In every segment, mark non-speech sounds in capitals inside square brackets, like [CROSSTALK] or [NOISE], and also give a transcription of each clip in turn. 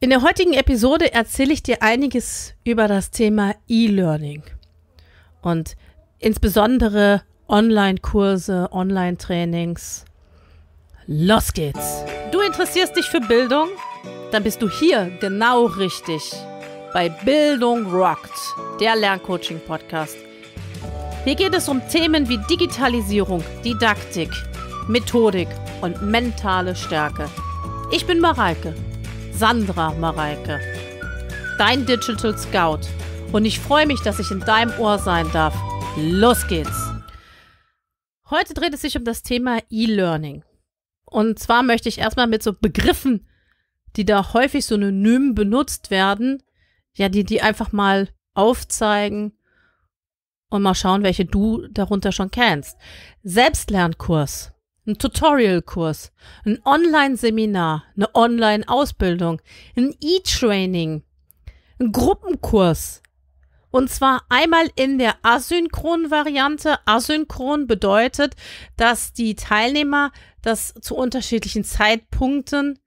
In der heutigen Episode erzähle ich dir einiges über das Thema E-Learning und insbesondere Online-Kurse, Online-Trainings. Los geht's! Du interessierst dich für Bildung? Dann bist du hier genau richtig bei Bildung Rockt, der Lerncoaching-Podcast. Hier geht es um Themen wie Digitalisierung, Didaktik, Methodik und mentale Stärke. Ich bin Mareike Sandra Mareike, dein Digital Scout. Und ich freue mich, dass ich in deinem Ohr sein darf. Los geht's! Heute dreht es sich um das Thema E-Learning. Und zwar möchte ich erstmal mit so Begriffen, die da häufig synonym benutzt werden, ja, die, die einfach mal aufzeigen und mal schauen, welche du darunter schon kennst. Selbstlernkurs ein Tutorial-Kurs, ein Online-Seminar, eine Online-Ausbildung, ein E-Training, ein Gruppenkurs. Und zwar einmal in der asynchronen Variante. Asynchron bedeutet, dass die Teilnehmer das zu unterschiedlichen Zeitpunkten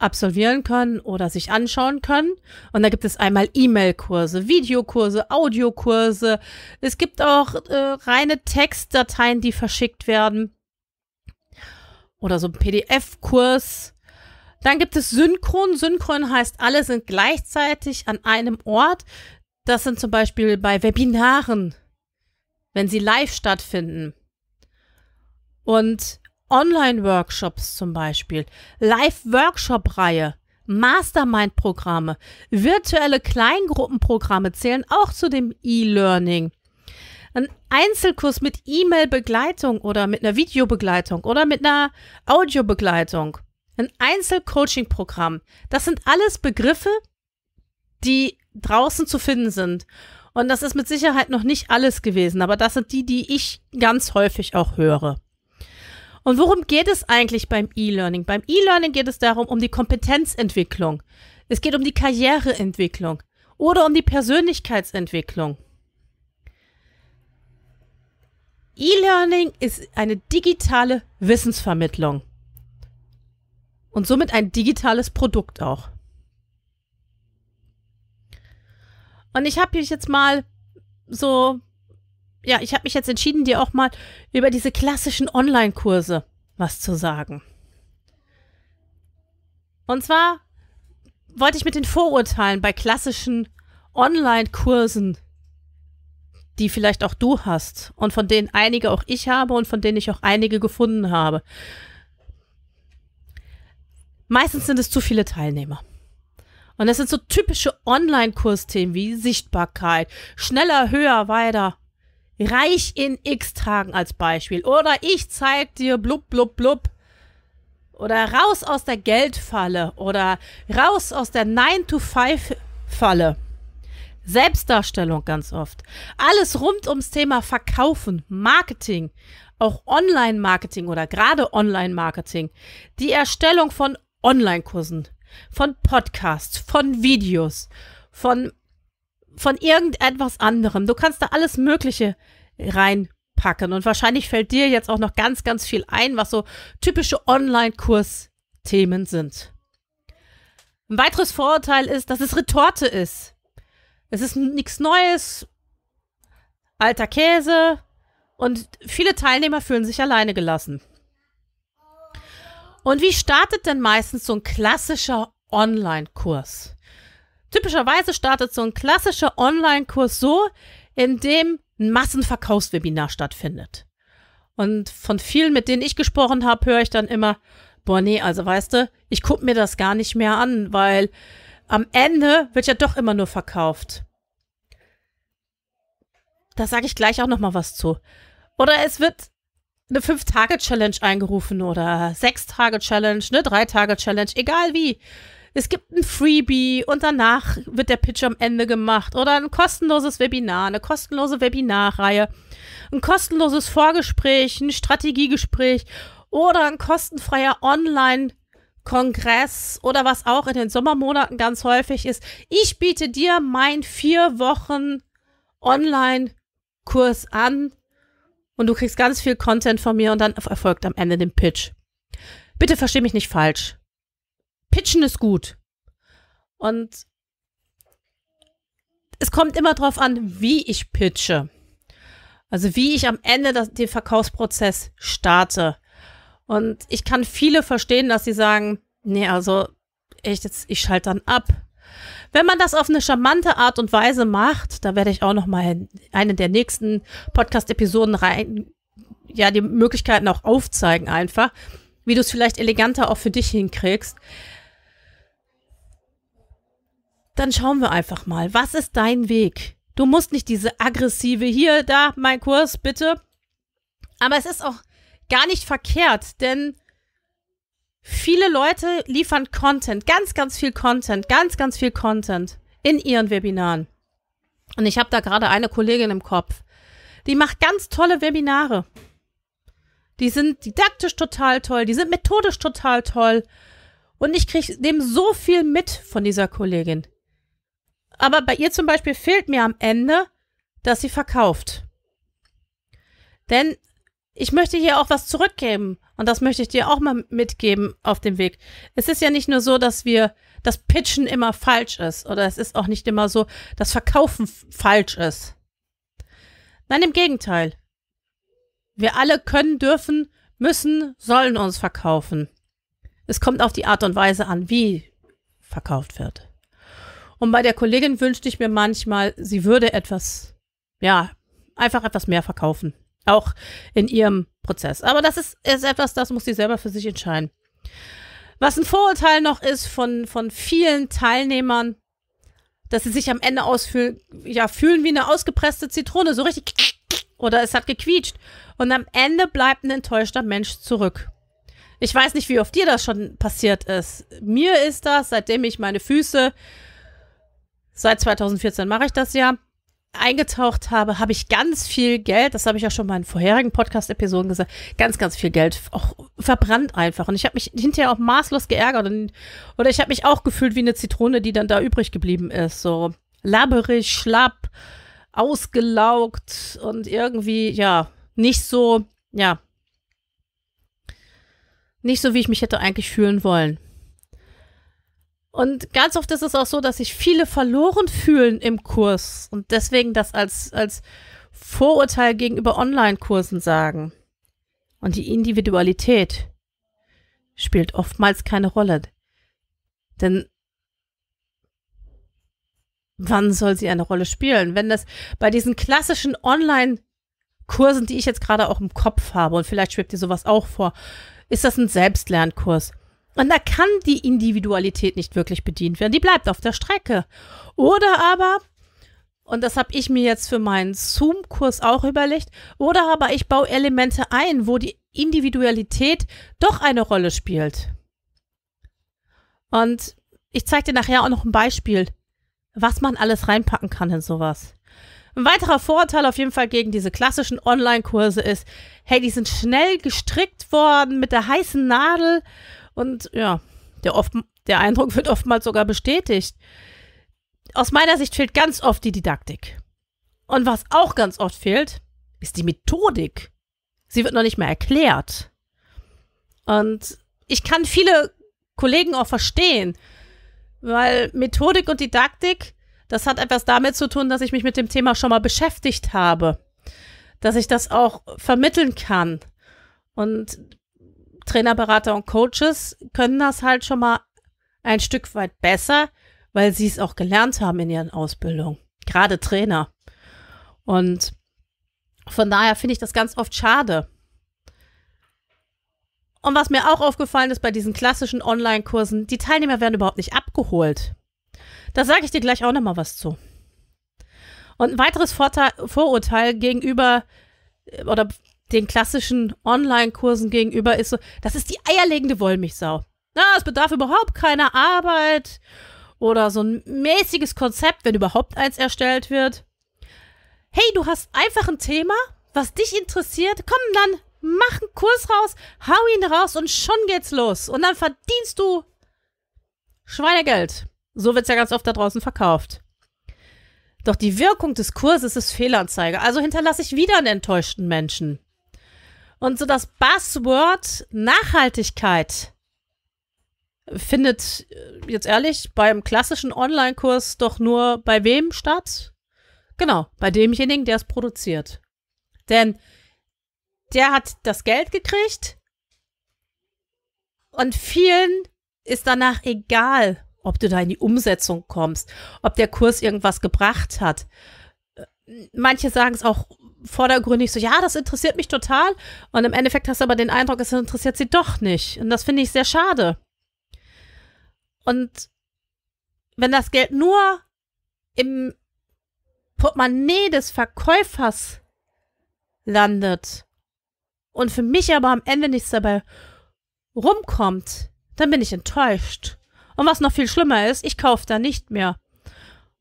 absolvieren können oder sich anschauen können. Und da gibt es einmal E-Mail-Kurse, Videokurse, Audiokurse. Es gibt auch äh, reine Textdateien, die verschickt werden oder so ein PDF-Kurs. Dann gibt es Synchron. Synchron heißt, alle sind gleichzeitig an einem Ort. Das sind zum Beispiel bei Webinaren, wenn sie live stattfinden. Und Online-Workshops zum Beispiel, Live-Workshop-Reihe, Mastermind-Programme, virtuelle Kleingruppenprogramme zählen auch zu dem E-Learning ein Einzelkurs mit E-Mail-Begleitung oder mit einer Videobegleitung oder mit einer Audiobegleitung, ein Einzelcoaching-Programm. Das sind alles Begriffe, die draußen zu finden sind. Und das ist mit Sicherheit noch nicht alles gewesen, aber das sind die, die ich ganz häufig auch höre. Und worum geht es eigentlich beim E-Learning? Beim E-Learning geht es darum, um die Kompetenzentwicklung. Es geht um die Karriereentwicklung oder um die Persönlichkeitsentwicklung. E-Learning ist eine digitale Wissensvermittlung und somit ein digitales Produkt auch. Und ich habe mich jetzt mal so, ja, ich habe mich jetzt entschieden, dir auch mal über diese klassischen Online-Kurse was zu sagen. Und zwar wollte ich mit den Vorurteilen bei klassischen Online-Kursen die vielleicht auch du hast und von denen einige auch ich habe und von denen ich auch einige gefunden habe. Meistens sind es zu viele Teilnehmer. Und das sind so typische Online-Kursthemen wie Sichtbarkeit, schneller, höher, weiter, reich in x Tagen als Beispiel oder ich zeig dir blub, blub, blub oder raus aus der Geldfalle oder raus aus der 9-to-5-Falle. Selbstdarstellung ganz oft. Alles rund ums Thema Verkaufen, Marketing, auch Online-Marketing oder gerade Online-Marketing. Die Erstellung von Online-Kursen, von Podcasts, von Videos, von, von irgendetwas anderem. Du kannst da alles Mögliche reinpacken. Und wahrscheinlich fällt dir jetzt auch noch ganz, ganz viel ein, was so typische Online-Kursthemen sind. Ein weiteres Vorurteil ist, dass es Retorte ist. Es ist nichts Neues, alter Käse und viele Teilnehmer fühlen sich alleine gelassen. Und wie startet denn meistens so ein klassischer Online-Kurs? Typischerweise startet so ein klassischer Online-Kurs so, indem ein Massenverkaufswebinar stattfindet. Und von vielen, mit denen ich gesprochen habe, höre ich dann immer, boah, nee, also weißt du, ich gucke mir das gar nicht mehr an, weil am Ende wird ja doch immer nur verkauft. Da sage ich gleich auch noch mal was zu. Oder es wird eine Fünf-Tage-Challenge eingerufen oder Sechs-Tage-Challenge, eine Drei-Tage-Challenge, egal wie. Es gibt ein Freebie und danach wird der Pitch am Ende gemacht oder ein kostenloses Webinar, eine kostenlose Webinarreihe, ein kostenloses Vorgespräch, ein Strategiegespräch oder ein kostenfreier Online- Kongress oder was auch in den Sommermonaten ganz häufig ist. Ich biete dir mein vier Wochen Online kongress Kurs an und du kriegst ganz viel Content von mir und dann erfolgt am Ende den Pitch. Bitte versteh mich nicht falsch. Pitchen ist gut. Und es kommt immer darauf an, wie ich pitche. Also wie ich am Ende das, den Verkaufsprozess starte. Und ich kann viele verstehen, dass sie sagen, nee, also echt, ich schalte dann ab wenn man das auf eine charmante Art und Weise macht, da werde ich auch noch mal eine der nächsten Podcast-Episoden rein, ja, die Möglichkeiten auch aufzeigen einfach, wie du es vielleicht eleganter auch für dich hinkriegst. Dann schauen wir einfach mal, was ist dein Weg? Du musst nicht diese aggressive hier, da, mein Kurs, bitte. Aber es ist auch gar nicht verkehrt, denn Viele Leute liefern Content, ganz, ganz viel Content, ganz, ganz viel Content in ihren Webinaren. Und ich habe da gerade eine Kollegin im Kopf, die macht ganz tolle Webinare. Die sind didaktisch total toll, die sind methodisch total toll. Und ich kriege dem so viel mit von dieser Kollegin. Aber bei ihr zum Beispiel fehlt mir am Ende, dass sie verkauft. Denn ich möchte hier auch was zurückgeben. Und das möchte ich dir auch mal mitgeben auf dem Weg. Es ist ja nicht nur so, dass wir das Pitchen immer falsch ist oder es ist auch nicht immer so, dass Verkaufen falsch ist. Nein, im Gegenteil. Wir alle können, dürfen, müssen, sollen uns verkaufen. Es kommt auf die Art und Weise an, wie verkauft wird. Und bei der Kollegin wünschte ich mir manchmal, sie würde etwas, ja, einfach etwas mehr verkaufen. Auch in ihrem Prozess. Aber das ist, ist etwas, das muss sie selber für sich entscheiden. Was ein Vorurteil noch ist von, von vielen Teilnehmern, dass sie sich am Ende ausfühlen, ja, fühlen wie eine ausgepresste Zitrone, so richtig [TSK] oder es hat gequietscht. Und am Ende bleibt ein enttäuschter Mensch zurück. Ich weiß nicht, wie oft dir das schon passiert ist. Mir ist das, seitdem ich meine Füße, seit 2014 mache ich das ja, eingetaucht habe, habe ich ganz viel Geld, das habe ich auch schon mal in vorherigen Podcast-Episoden gesagt, ganz, ganz viel Geld auch verbrannt einfach. Und ich habe mich hinterher auch maßlos geärgert und, oder ich habe mich auch gefühlt wie eine Zitrone, die dann da übrig geblieben ist. So labberig, schlapp, ausgelaugt und irgendwie, ja, nicht so, ja, nicht so, wie ich mich hätte eigentlich fühlen wollen. Und ganz oft ist es auch so, dass sich viele verloren fühlen im Kurs und deswegen das als, als Vorurteil gegenüber Online-Kursen sagen. Und die Individualität spielt oftmals keine Rolle. Denn wann soll sie eine Rolle spielen? Wenn das bei diesen klassischen Online-Kursen, die ich jetzt gerade auch im Kopf habe, und vielleicht schwebt dir sowas auch vor, ist das ein Selbstlernkurs. Und da kann die Individualität nicht wirklich bedient werden. Die bleibt auf der Strecke. Oder aber, und das habe ich mir jetzt für meinen Zoom-Kurs auch überlegt, oder aber ich baue Elemente ein, wo die Individualität doch eine Rolle spielt. Und ich zeige dir nachher auch noch ein Beispiel, was man alles reinpacken kann in sowas. Ein weiterer Vorteil auf jeden Fall gegen diese klassischen Online-Kurse ist, hey, die sind schnell gestrickt worden mit der heißen Nadel und ja, der, oft, der Eindruck wird oftmals sogar bestätigt. Aus meiner Sicht fehlt ganz oft die Didaktik. Und was auch ganz oft fehlt, ist die Methodik. Sie wird noch nicht mehr erklärt. Und ich kann viele Kollegen auch verstehen, weil Methodik und Didaktik, das hat etwas damit zu tun, dass ich mich mit dem Thema schon mal beschäftigt habe, dass ich das auch vermitteln kann. Und Trainer, Berater und Coaches können das halt schon mal ein Stück weit besser, weil sie es auch gelernt haben in ihren Ausbildungen. Gerade Trainer. Und von daher finde ich das ganz oft schade. Und was mir auch aufgefallen ist bei diesen klassischen Online-Kursen, die Teilnehmer werden überhaupt nicht abgeholt. Da sage ich dir gleich auch nochmal was zu. Und ein weiteres Vorurteil gegenüber äh, oder den klassischen Online-Kursen gegenüber ist so, das ist die eierlegende Wollmilchsau. Na, es bedarf überhaupt keiner Arbeit oder so ein mäßiges Konzept, wenn überhaupt eins erstellt wird. Hey, du hast einfach ein Thema, was dich interessiert. Komm dann, mach einen Kurs raus, hau ihn raus und schon geht's los. Und dann verdienst du Schweinegeld. So wird's ja ganz oft da draußen verkauft. Doch die Wirkung des Kurses ist Fehlanzeige. Also hinterlasse ich wieder einen enttäuschten Menschen. Und so das Buzzword Nachhaltigkeit findet äh, jetzt ehrlich beim klassischen Online-Kurs doch nur bei wem statt? Genau, bei demjenigen, der es produziert. Denn der hat das Geld gekriegt und vielen ist danach egal, ob du da in die Umsetzung kommst, ob der Kurs irgendwas gebracht hat. Äh, manche sagen es auch vordergründig so, ja, das interessiert mich total. Und im Endeffekt hast du aber den Eindruck, es interessiert sie doch nicht. Und das finde ich sehr schade. Und wenn das Geld nur im Portemonnaie des Verkäufers landet und für mich aber am Ende nichts dabei rumkommt, dann bin ich enttäuscht. Und was noch viel schlimmer ist, ich kaufe da nicht mehr.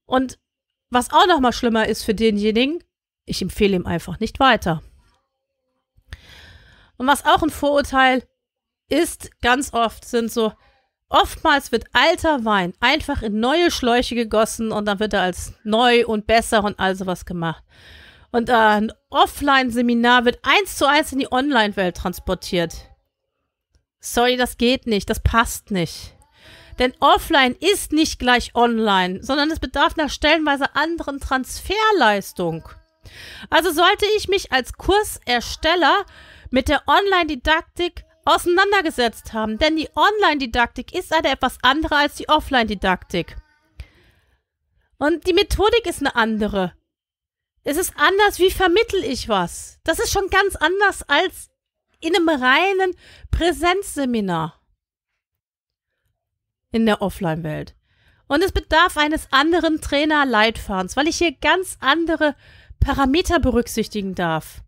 Und was auch noch mal schlimmer ist für denjenigen, ich empfehle ihm einfach nicht weiter. Und was auch ein Vorurteil ist, ganz oft sind so, oftmals wird alter Wein einfach in neue Schläuche gegossen und dann wird er als neu und besser und all sowas gemacht. Und äh, ein Offline-Seminar wird eins zu eins in die Online-Welt transportiert. Sorry, das geht nicht, das passt nicht. Denn offline ist nicht gleich online, sondern es bedarf einer stellenweise anderen Transferleistung. Also sollte ich mich als Kursersteller mit der Online-Didaktik auseinandergesetzt haben, denn die Online-Didaktik ist leider etwas andere als die Offline-Didaktik. Und die Methodik ist eine andere. Es ist anders, wie vermittel ich was. Das ist schon ganz anders als in einem reinen Präsenzseminar in der Offline-Welt. Und es bedarf eines anderen Trainerleitfadens, weil ich hier ganz andere Parameter berücksichtigen darf.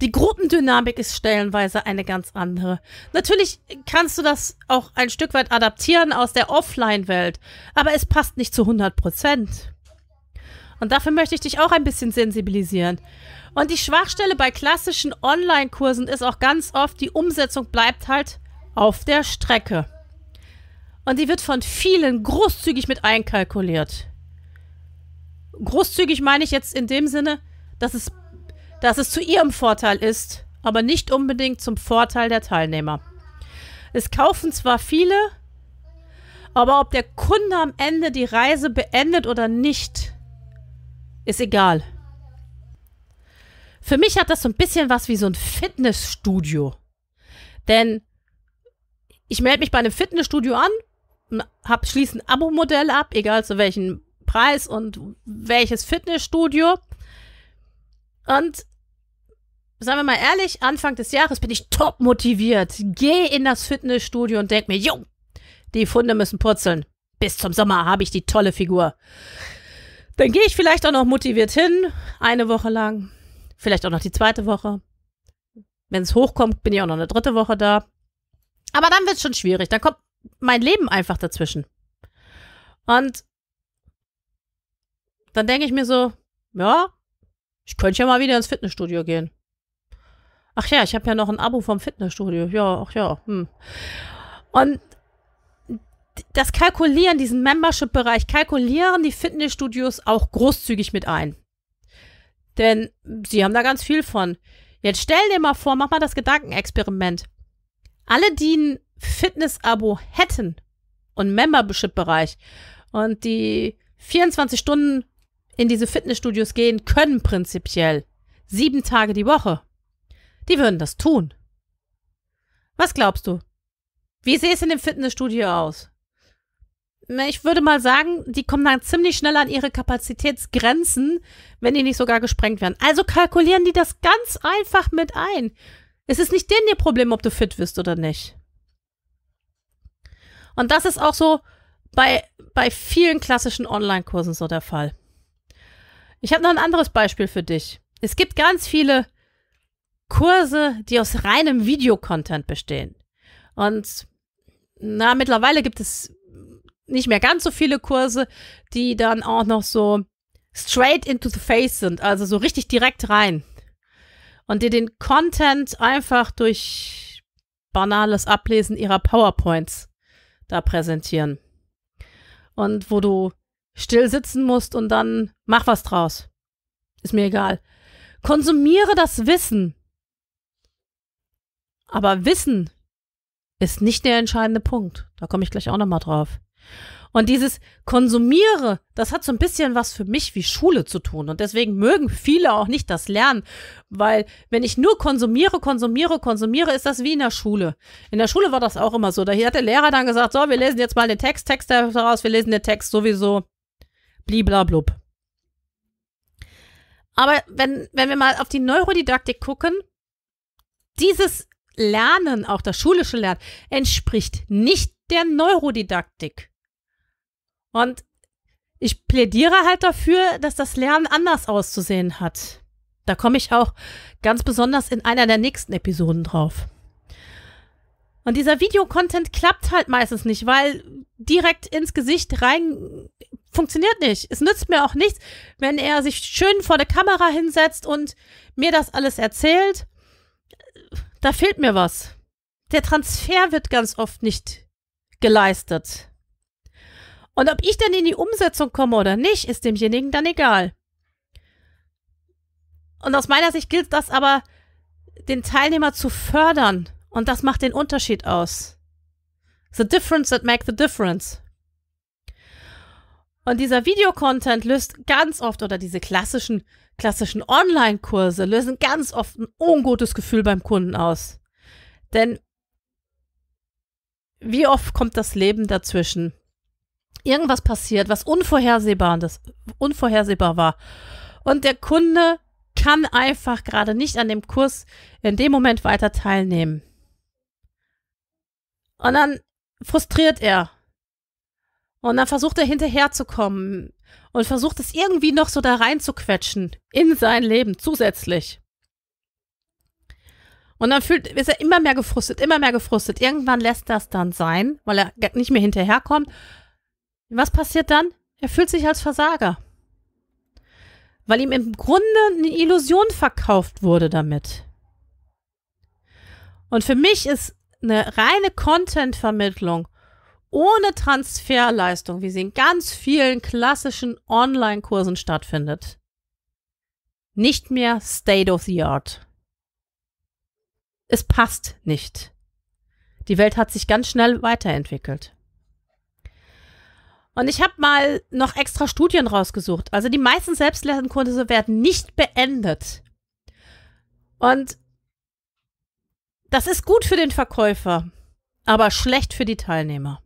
Die Gruppendynamik ist stellenweise eine ganz andere. Natürlich kannst du das auch ein Stück weit adaptieren aus der Offline-Welt, aber es passt nicht zu 100 Prozent. Und dafür möchte ich dich auch ein bisschen sensibilisieren. Und die Schwachstelle bei klassischen Online-Kursen ist auch ganz oft, die Umsetzung bleibt halt auf der Strecke. Und die wird von vielen großzügig mit einkalkuliert großzügig meine ich jetzt in dem Sinne, dass es, dass es zu ihrem Vorteil ist, aber nicht unbedingt zum Vorteil der Teilnehmer. Es kaufen zwar viele, aber ob der Kunde am Ende die Reise beendet oder nicht, ist egal. Für mich hat das so ein bisschen was wie so ein Fitnessstudio. Denn ich melde mich bei einem Fitnessstudio an, hab, schließe ein Abo-Modell ab, egal zu welchem Preis und welches Fitnessstudio. Und sagen wir mal ehrlich, Anfang des Jahres bin ich top motiviert. Gehe in das Fitnessstudio und denk mir, jo, die Funde müssen purzeln. Bis zum Sommer habe ich die tolle Figur. Dann gehe ich vielleicht auch noch motiviert hin, eine Woche lang, vielleicht auch noch die zweite Woche. Wenn es hochkommt, bin ich auch noch eine dritte Woche da. Aber dann wird es schon schwierig. Dann kommt mein Leben einfach dazwischen. Und dann denke ich mir so, ja, ich könnte ja mal wieder ins Fitnessstudio gehen. Ach ja, ich habe ja noch ein Abo vom Fitnessstudio. Ja, ach ja. Hm. Und das kalkulieren, diesen Membership-Bereich, kalkulieren die Fitnessstudios auch großzügig mit ein. Denn sie haben da ganz viel von. Jetzt stell dir mal vor, mach mal das Gedankenexperiment. Alle, die ein Fitness-Abo hätten und Membership-Bereich und die 24 Stunden in diese Fitnessstudios gehen können prinzipiell. Sieben Tage die Woche. Die würden das tun. Was glaubst du? Wie sähe es in dem Fitnessstudio aus? Ich würde mal sagen, die kommen dann ziemlich schnell an ihre Kapazitätsgrenzen, wenn die nicht sogar gesprengt werden. Also kalkulieren die das ganz einfach mit ein. Es ist nicht denen ihr Problem, ob du fit bist oder nicht. Und das ist auch so bei, bei vielen klassischen Online-Kursen so der Fall. Ich habe noch ein anderes Beispiel für dich. Es gibt ganz viele Kurse, die aus reinem Videocontent bestehen. Und na, mittlerweile gibt es nicht mehr ganz so viele Kurse, die dann auch noch so straight into the face sind, also so richtig direkt rein. Und die den Content einfach durch banales Ablesen ihrer PowerPoints da präsentieren. Und wo du still sitzen musst und dann mach was draus. Ist mir egal. Konsumiere das Wissen. Aber Wissen ist nicht der entscheidende Punkt. Da komme ich gleich auch nochmal drauf. Und dieses Konsumiere, das hat so ein bisschen was für mich wie Schule zu tun. Und deswegen mögen viele auch nicht das Lernen. Weil wenn ich nur konsumiere, konsumiere, konsumiere, ist das wie in der Schule. In der Schule war das auch immer so. Da hat der Lehrer dann gesagt, so, wir lesen jetzt mal den Text, Text daraus, wir lesen den Text sowieso bliblablub. Aber wenn, wenn wir mal auf die Neurodidaktik gucken, dieses Lernen, auch das schulische Lernen, entspricht nicht der Neurodidaktik. Und ich plädiere halt dafür, dass das Lernen anders auszusehen hat. Da komme ich auch ganz besonders in einer der nächsten Episoden drauf. Und dieser Videocontent klappt halt meistens nicht, weil direkt ins Gesicht rein funktioniert nicht. Es nützt mir auch nichts, wenn er sich schön vor der Kamera hinsetzt und mir das alles erzählt. Da fehlt mir was. Der Transfer wird ganz oft nicht geleistet. Und ob ich denn in die Umsetzung komme oder nicht, ist demjenigen dann egal. Und aus meiner Sicht gilt das aber, den Teilnehmer zu fördern und das macht den Unterschied aus. The difference that make the difference. Und dieser Videocontent löst ganz oft oder diese klassischen klassischen Online-Kurse lösen ganz oft ein ungutes Gefühl beim Kunden aus. Denn wie oft kommt das Leben dazwischen? Irgendwas passiert, was unvorhersehbar, das unvorhersehbar war. Und der Kunde kann einfach gerade nicht an dem Kurs in dem Moment weiter teilnehmen. Und dann frustriert er. Und dann versucht er hinterherzukommen und versucht es irgendwie noch so da reinzuquetschen in sein Leben zusätzlich. Und dann fühlt, ist er immer mehr gefrustet, immer mehr gefrustet. Irgendwann lässt das dann sein, weil er nicht mehr hinterherkommt. Was passiert dann? Er fühlt sich als Versager. Weil ihm im Grunde eine Illusion verkauft wurde damit. Und für mich ist eine reine Content-Vermittlung ohne Transferleistung, wie sie in ganz vielen klassischen Online-Kursen stattfindet, nicht mehr State of the Art. Es passt nicht. Die Welt hat sich ganz schnell weiterentwickelt. Und ich habe mal noch extra Studien rausgesucht. Also die meisten Selbstlernkurse werden nicht beendet. Und das ist gut für den Verkäufer, aber schlecht für die Teilnehmer.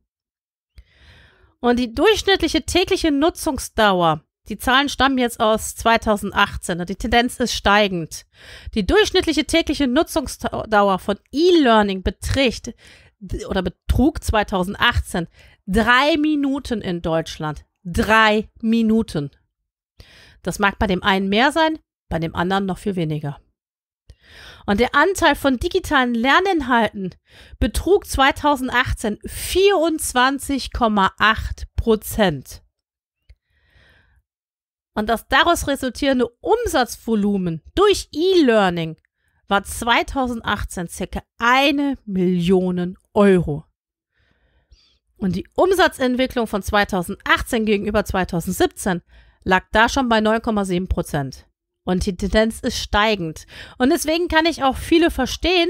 Und die durchschnittliche tägliche Nutzungsdauer, die Zahlen stammen jetzt aus 2018 und die Tendenz ist steigend. Die durchschnittliche tägliche Nutzungsdauer von E-Learning beträgt oder betrug 2018 drei Minuten in Deutschland. Drei Minuten. Das mag bei dem einen mehr sein, bei dem anderen noch viel weniger. Und der Anteil von digitalen Lerninhalten betrug 2018 24,8 Prozent. Und das daraus resultierende Umsatzvolumen durch E-Learning war 2018 circa eine Million Euro. Und die Umsatzentwicklung von 2018 gegenüber 2017 lag da schon bei 9,7 Prozent. Und die Tendenz ist steigend. Und deswegen kann ich auch viele verstehen,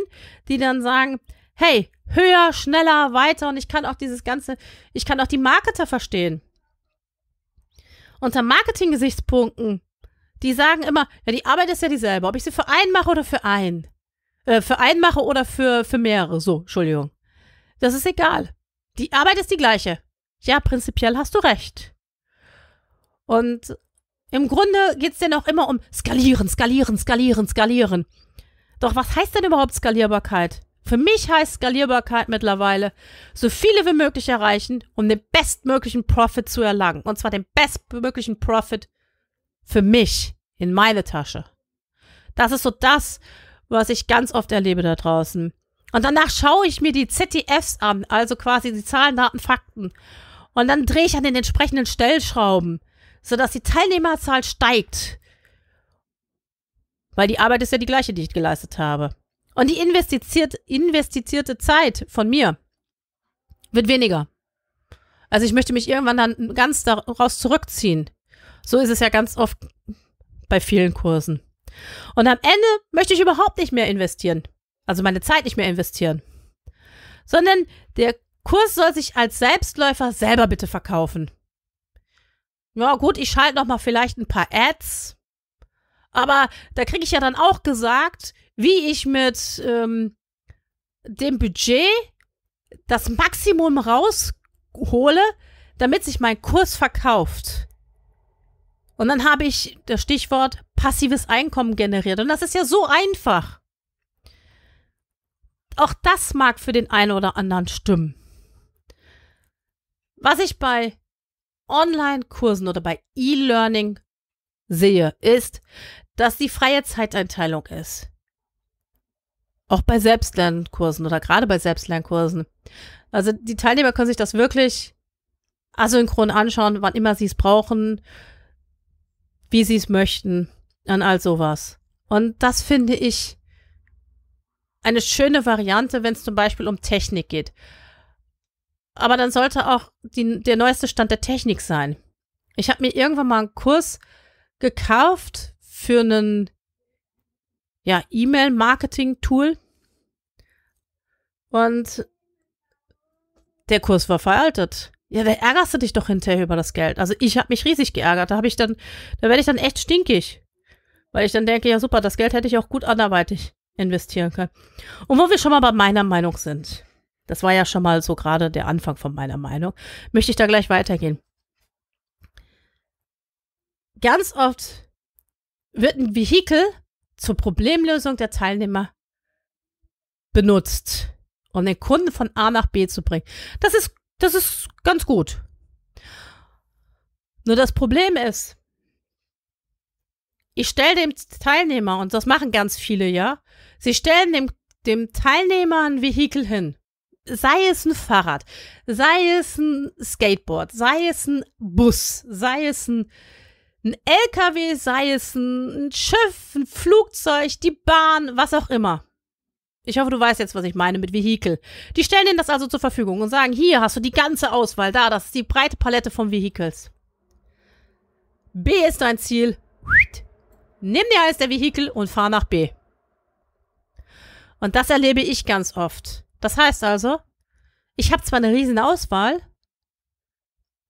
die dann sagen, hey, höher, schneller, weiter. Und ich kann auch dieses ganze, ich kann auch die Marketer verstehen. Unter Marketing-Gesichtspunkten, die sagen immer, ja, die Arbeit ist ja dieselbe, ob ich sie für einen mache oder für einen. Äh, für einen mache oder für, für mehrere. So, Entschuldigung. Das ist egal. Die Arbeit ist die gleiche. Ja, prinzipiell hast du recht. Und im Grunde geht es denn auch immer um skalieren, skalieren, skalieren, skalieren. Doch was heißt denn überhaupt Skalierbarkeit? Für mich heißt Skalierbarkeit mittlerweile, so viele wie möglich erreichen, um den bestmöglichen Profit zu erlangen. Und zwar den bestmöglichen Profit für mich in meine Tasche. Das ist so das, was ich ganz oft erlebe da draußen. Und danach schaue ich mir die ZDFs an, also quasi die Zahlen, Daten, Fakten. Und dann drehe ich an den entsprechenden Stellschrauben sodass die Teilnehmerzahl steigt. Weil die Arbeit ist ja die gleiche, die ich geleistet habe. Und die investiziert, investierte Zeit von mir wird weniger. Also ich möchte mich irgendwann dann ganz daraus zurückziehen. So ist es ja ganz oft bei vielen Kursen. Und am Ende möchte ich überhaupt nicht mehr investieren. Also meine Zeit nicht mehr investieren. Sondern der Kurs soll sich als Selbstläufer selber bitte verkaufen. Ja, gut, ich schalte noch mal vielleicht ein paar Ads. Aber da kriege ich ja dann auch gesagt, wie ich mit ähm, dem Budget das Maximum raushole, damit sich mein Kurs verkauft. Und dann habe ich das Stichwort passives Einkommen generiert. Und das ist ja so einfach. Auch das mag für den einen oder anderen stimmen. Was ich bei Online-Kursen oder bei E-Learning sehe, ist, dass die freie Zeiteinteilung ist. Auch bei Selbstlernkursen oder gerade bei Selbstlernkursen. Also die Teilnehmer können sich das wirklich asynchron anschauen, wann immer sie es brauchen, wie sie es möchten, an all sowas. Und das finde ich eine schöne Variante, wenn es zum Beispiel um Technik geht aber dann sollte auch die, der neueste Stand der Technik sein. Ich habe mir irgendwann mal einen Kurs gekauft für einen ja, E-Mail-Marketing-Tool. Und der Kurs war veraltet. Ja, da ärgerst du dich doch hinterher über das Geld. Also ich habe mich riesig geärgert. Da habe ich dann, da werde ich dann echt stinkig. Weil ich dann denke, ja super, das Geld hätte ich auch gut anderweitig investieren können. Und wo wir schon mal bei meiner Meinung sind. Das war ja schon mal so gerade der Anfang von meiner Meinung. Möchte ich da gleich weitergehen. Ganz oft wird ein Vehikel zur Problemlösung der Teilnehmer benutzt, um den Kunden von A nach B zu bringen. Das ist, das ist ganz gut. Nur das Problem ist, ich stelle dem Teilnehmer, und das machen ganz viele, ja, sie stellen dem, dem Teilnehmer ein Vehikel hin sei es ein Fahrrad, sei es ein Skateboard, sei es ein Bus, sei es ein, ein LKW, sei es ein, ein Schiff, ein Flugzeug, die Bahn, was auch immer. Ich hoffe, du weißt jetzt, was ich meine mit Vehikel. Die stellen denen das also zur Verfügung und sagen, hier hast du die ganze Auswahl, da, das ist die breite Palette von Vehicles. B ist dein Ziel. Nimm dir als der Vehikel und fahr nach B. Und das erlebe ich ganz oft. Das heißt also, ich habe zwar eine riesen Auswahl,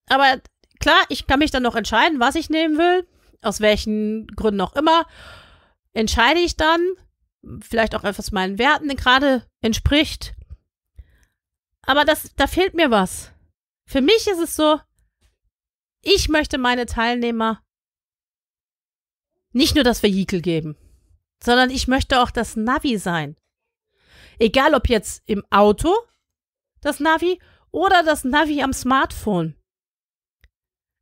aber klar, ich kann mich dann noch entscheiden, was ich nehmen will, aus welchen Gründen auch immer. Entscheide ich dann, vielleicht auch etwas meinen Werten gerade entspricht. Aber das, da fehlt mir was. Für mich ist es so, ich möchte meine Teilnehmer nicht nur das Vehikel geben, sondern ich möchte auch das Navi sein. Egal ob jetzt im Auto das Navi oder das Navi am Smartphone.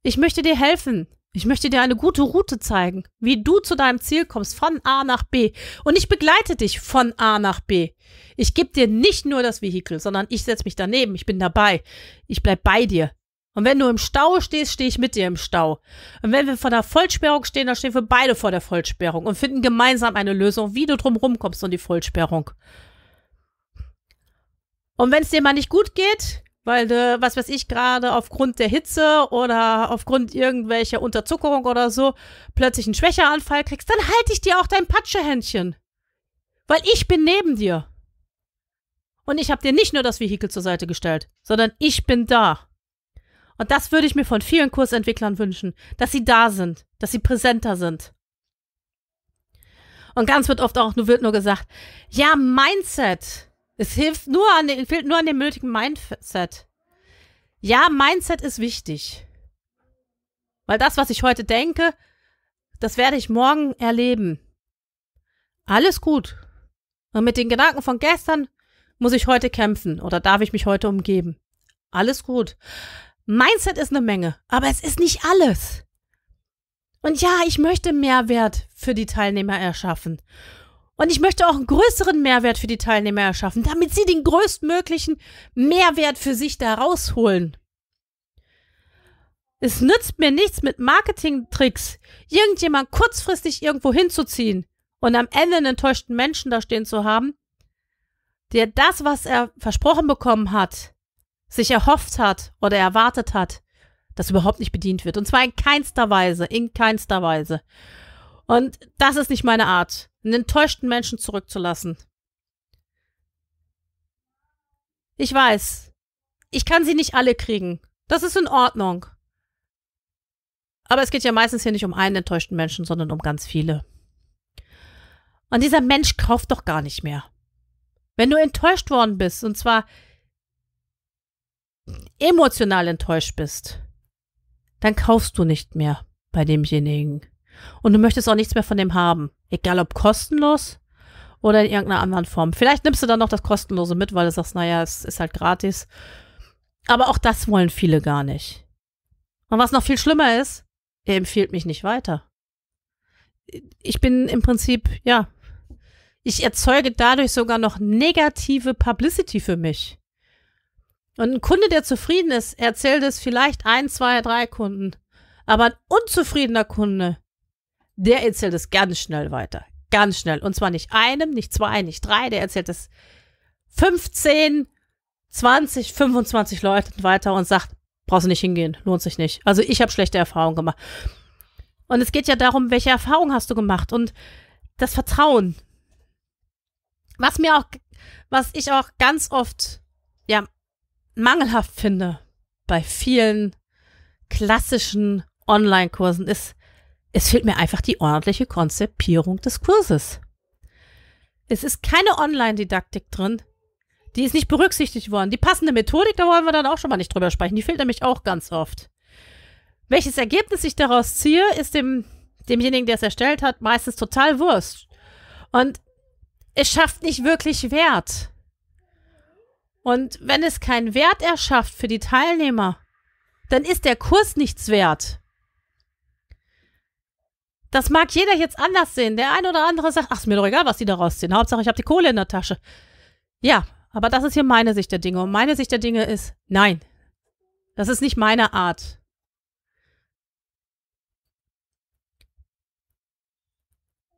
Ich möchte dir helfen. Ich möchte dir eine gute Route zeigen, wie du zu deinem Ziel kommst, von A nach B. Und ich begleite dich von A nach B. Ich gebe dir nicht nur das Vehikel, sondern ich setze mich daneben, ich bin dabei, ich bleibe bei dir. Und wenn du im Stau stehst, stehe ich mit dir im Stau. Und wenn wir vor der Vollsperrung stehen, dann stehen wir beide vor der Vollsperrung und finden gemeinsam eine Lösung, wie du drumherum kommst und die Vollsperrung. Und wenn es dir mal nicht gut geht, weil du, äh, was weiß ich, gerade aufgrund der Hitze oder aufgrund irgendwelcher Unterzuckerung oder so plötzlich einen Schwächeanfall kriegst, dann halte ich dir auch dein Patschehändchen. Weil ich bin neben dir. Und ich habe dir nicht nur das Vehikel zur Seite gestellt, sondern ich bin da. Und das würde ich mir von vielen Kursentwicklern wünschen, dass sie da sind, dass sie präsenter sind. Und ganz wird oft auch nur, wird nur gesagt, ja, Mindset. Es hilft nur an den, fehlt nur an dem nötigen Mindset. Ja, Mindset ist wichtig. Weil das, was ich heute denke, das werde ich morgen erleben. Alles gut. Und mit den Gedanken von gestern muss ich heute kämpfen oder darf ich mich heute umgeben. Alles gut. Mindset ist eine Menge, aber es ist nicht alles. Und ja, ich möchte Mehrwert für die Teilnehmer erschaffen. Und ich möchte auch einen größeren Mehrwert für die Teilnehmer erschaffen, damit sie den größtmöglichen Mehrwert für sich da rausholen. Es nützt mir nichts mit Marketingtricks, irgendjemand kurzfristig irgendwo hinzuziehen und am Ende einen enttäuschten Menschen da stehen zu haben, der das, was er versprochen bekommen hat, sich erhofft hat oder erwartet hat, das überhaupt nicht bedient wird. Und zwar in keinster Weise, in keinster Weise. Und das ist nicht meine Art, einen enttäuschten Menschen zurückzulassen. Ich weiß, ich kann sie nicht alle kriegen. Das ist in Ordnung. Aber es geht ja meistens hier nicht um einen enttäuschten Menschen, sondern um ganz viele. Und dieser Mensch kauft doch gar nicht mehr. Wenn du enttäuscht worden bist, und zwar emotional enttäuscht bist, dann kaufst du nicht mehr bei demjenigen. Und du möchtest auch nichts mehr von dem haben. Egal ob kostenlos oder in irgendeiner anderen Form. Vielleicht nimmst du dann noch das Kostenlose mit, weil du sagst, naja, es ist halt gratis. Aber auch das wollen viele gar nicht. Und was noch viel schlimmer ist, er empfiehlt mich nicht weiter. Ich bin im Prinzip, ja, ich erzeuge dadurch sogar noch negative Publicity für mich. Und ein Kunde, der zufrieden ist, erzählt es vielleicht ein, zwei, drei Kunden. Aber ein unzufriedener Kunde, der erzählt es ganz schnell weiter. Ganz schnell. Und zwar nicht einem, nicht zwei, nicht drei. Der erzählt es 15, 20, 25 Leuten weiter und sagt, brauchst du nicht hingehen, lohnt sich nicht. Also ich habe schlechte Erfahrungen gemacht. Und es geht ja darum, welche Erfahrungen hast du gemacht und das Vertrauen. Was mir auch, was ich auch ganz oft, ja, mangelhaft finde bei vielen klassischen Online-Kursen ist, es fehlt mir einfach die ordentliche Konzipierung des Kurses. Es ist keine Online-Didaktik drin. Die ist nicht berücksichtigt worden. Die passende Methodik, da wollen wir dann auch schon mal nicht drüber sprechen. Die fehlt nämlich auch ganz oft. Welches Ergebnis ich daraus ziehe, ist dem, demjenigen, der es erstellt hat, meistens total Wurst. Und es schafft nicht wirklich Wert. Und wenn es keinen Wert erschafft für die Teilnehmer, dann ist der Kurs nichts wert. Das mag jeder jetzt anders sehen. Der ein oder andere sagt, ach, ist mir doch egal, was die da rausziehen. Hauptsache, ich habe die Kohle in der Tasche. Ja, aber das ist hier meine Sicht der Dinge. Und meine Sicht der Dinge ist, nein, das ist nicht meine Art.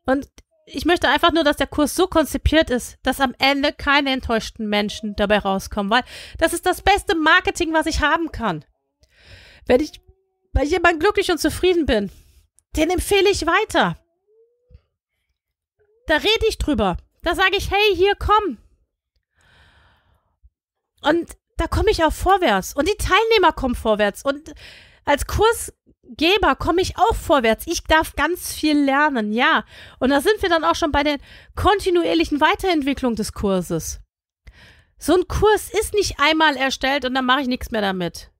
Und ich möchte einfach nur, dass der Kurs so konzipiert ist, dass am Ende keine enttäuschten Menschen dabei rauskommen, weil das ist das beste Marketing, was ich haben kann. Wenn ich bei jemandem glücklich und zufrieden bin, den empfehle ich weiter. Da rede ich drüber. Da sage ich, hey, hier, komm. Und da komme ich auch vorwärts. Und die Teilnehmer kommen vorwärts. Und als Kursgeber komme ich auch vorwärts. Ich darf ganz viel lernen, ja. Und da sind wir dann auch schon bei der kontinuierlichen Weiterentwicklung des Kurses. So ein Kurs ist nicht einmal erstellt und dann mache ich nichts mehr damit.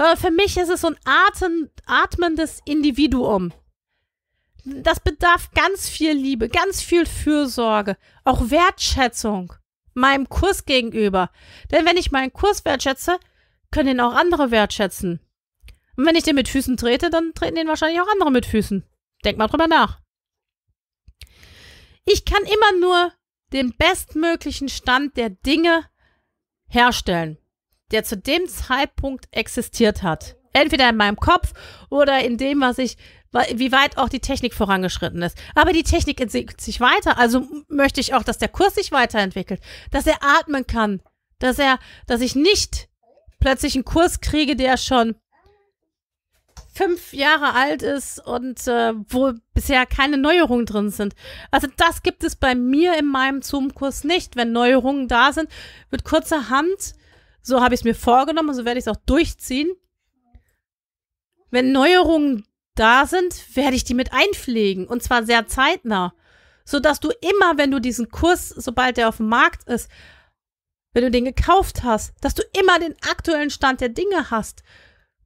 Aber für mich ist es so ein Atem, atmendes Individuum. Das bedarf ganz viel Liebe, ganz viel Fürsorge, auch Wertschätzung meinem Kurs gegenüber. Denn wenn ich meinen Kurs wertschätze, können ihn auch andere wertschätzen. Und wenn ich den mit Füßen trete, dann treten den wahrscheinlich auch andere mit Füßen. Denk mal drüber nach. Ich kann immer nur den bestmöglichen Stand der Dinge herstellen der zu dem Zeitpunkt existiert hat. Entweder in meinem Kopf oder in dem, was ich, wie weit auch die Technik vorangeschritten ist. Aber die Technik entwickelt sich weiter. Also möchte ich auch, dass der Kurs sich weiterentwickelt, dass er atmen kann, dass er, dass ich nicht plötzlich einen Kurs kriege, der schon fünf Jahre alt ist und äh, wo bisher keine Neuerungen drin sind. Also das gibt es bei mir in meinem Zoom-Kurs nicht. Wenn Neuerungen da sind, wird kurzerhand so habe ich es mir vorgenommen so werde ich es auch durchziehen. Wenn Neuerungen da sind, werde ich die mit einpflegen und zwar sehr zeitnah, sodass du immer, wenn du diesen Kurs, sobald der auf dem Markt ist, wenn du den gekauft hast, dass du immer den aktuellen Stand der Dinge hast.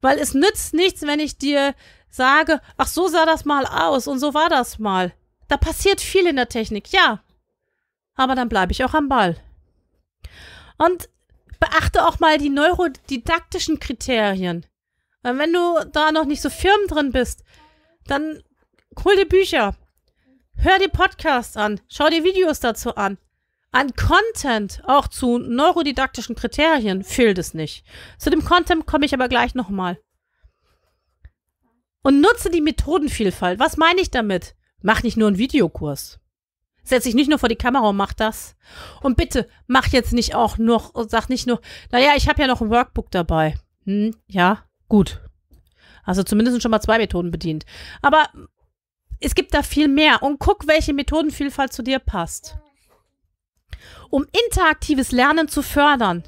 Weil es nützt nichts, wenn ich dir sage, ach so sah das mal aus und so war das mal. Da passiert viel in der Technik, ja. Aber dann bleibe ich auch am Ball. Und beachte auch mal die neurodidaktischen Kriterien. Weil wenn du da noch nicht so firm drin bist, dann hol dir Bücher, hör dir Podcasts an, schau dir Videos dazu an. An Content, auch zu neurodidaktischen Kriterien, fehlt es nicht. Zu dem Content komme ich aber gleich nochmal. Und nutze die Methodenvielfalt. Was meine ich damit? Mach nicht nur einen Videokurs. Setz dich nicht nur vor die Kamera und mach das. Und bitte, mach jetzt nicht auch noch und sag nicht nur, naja, ich habe ja noch ein Workbook dabei. Hm, ja, gut. Also zumindest schon mal zwei Methoden bedient. Aber es gibt da viel mehr. Und guck, welche Methodenvielfalt zu dir passt. Um interaktives Lernen zu fördern.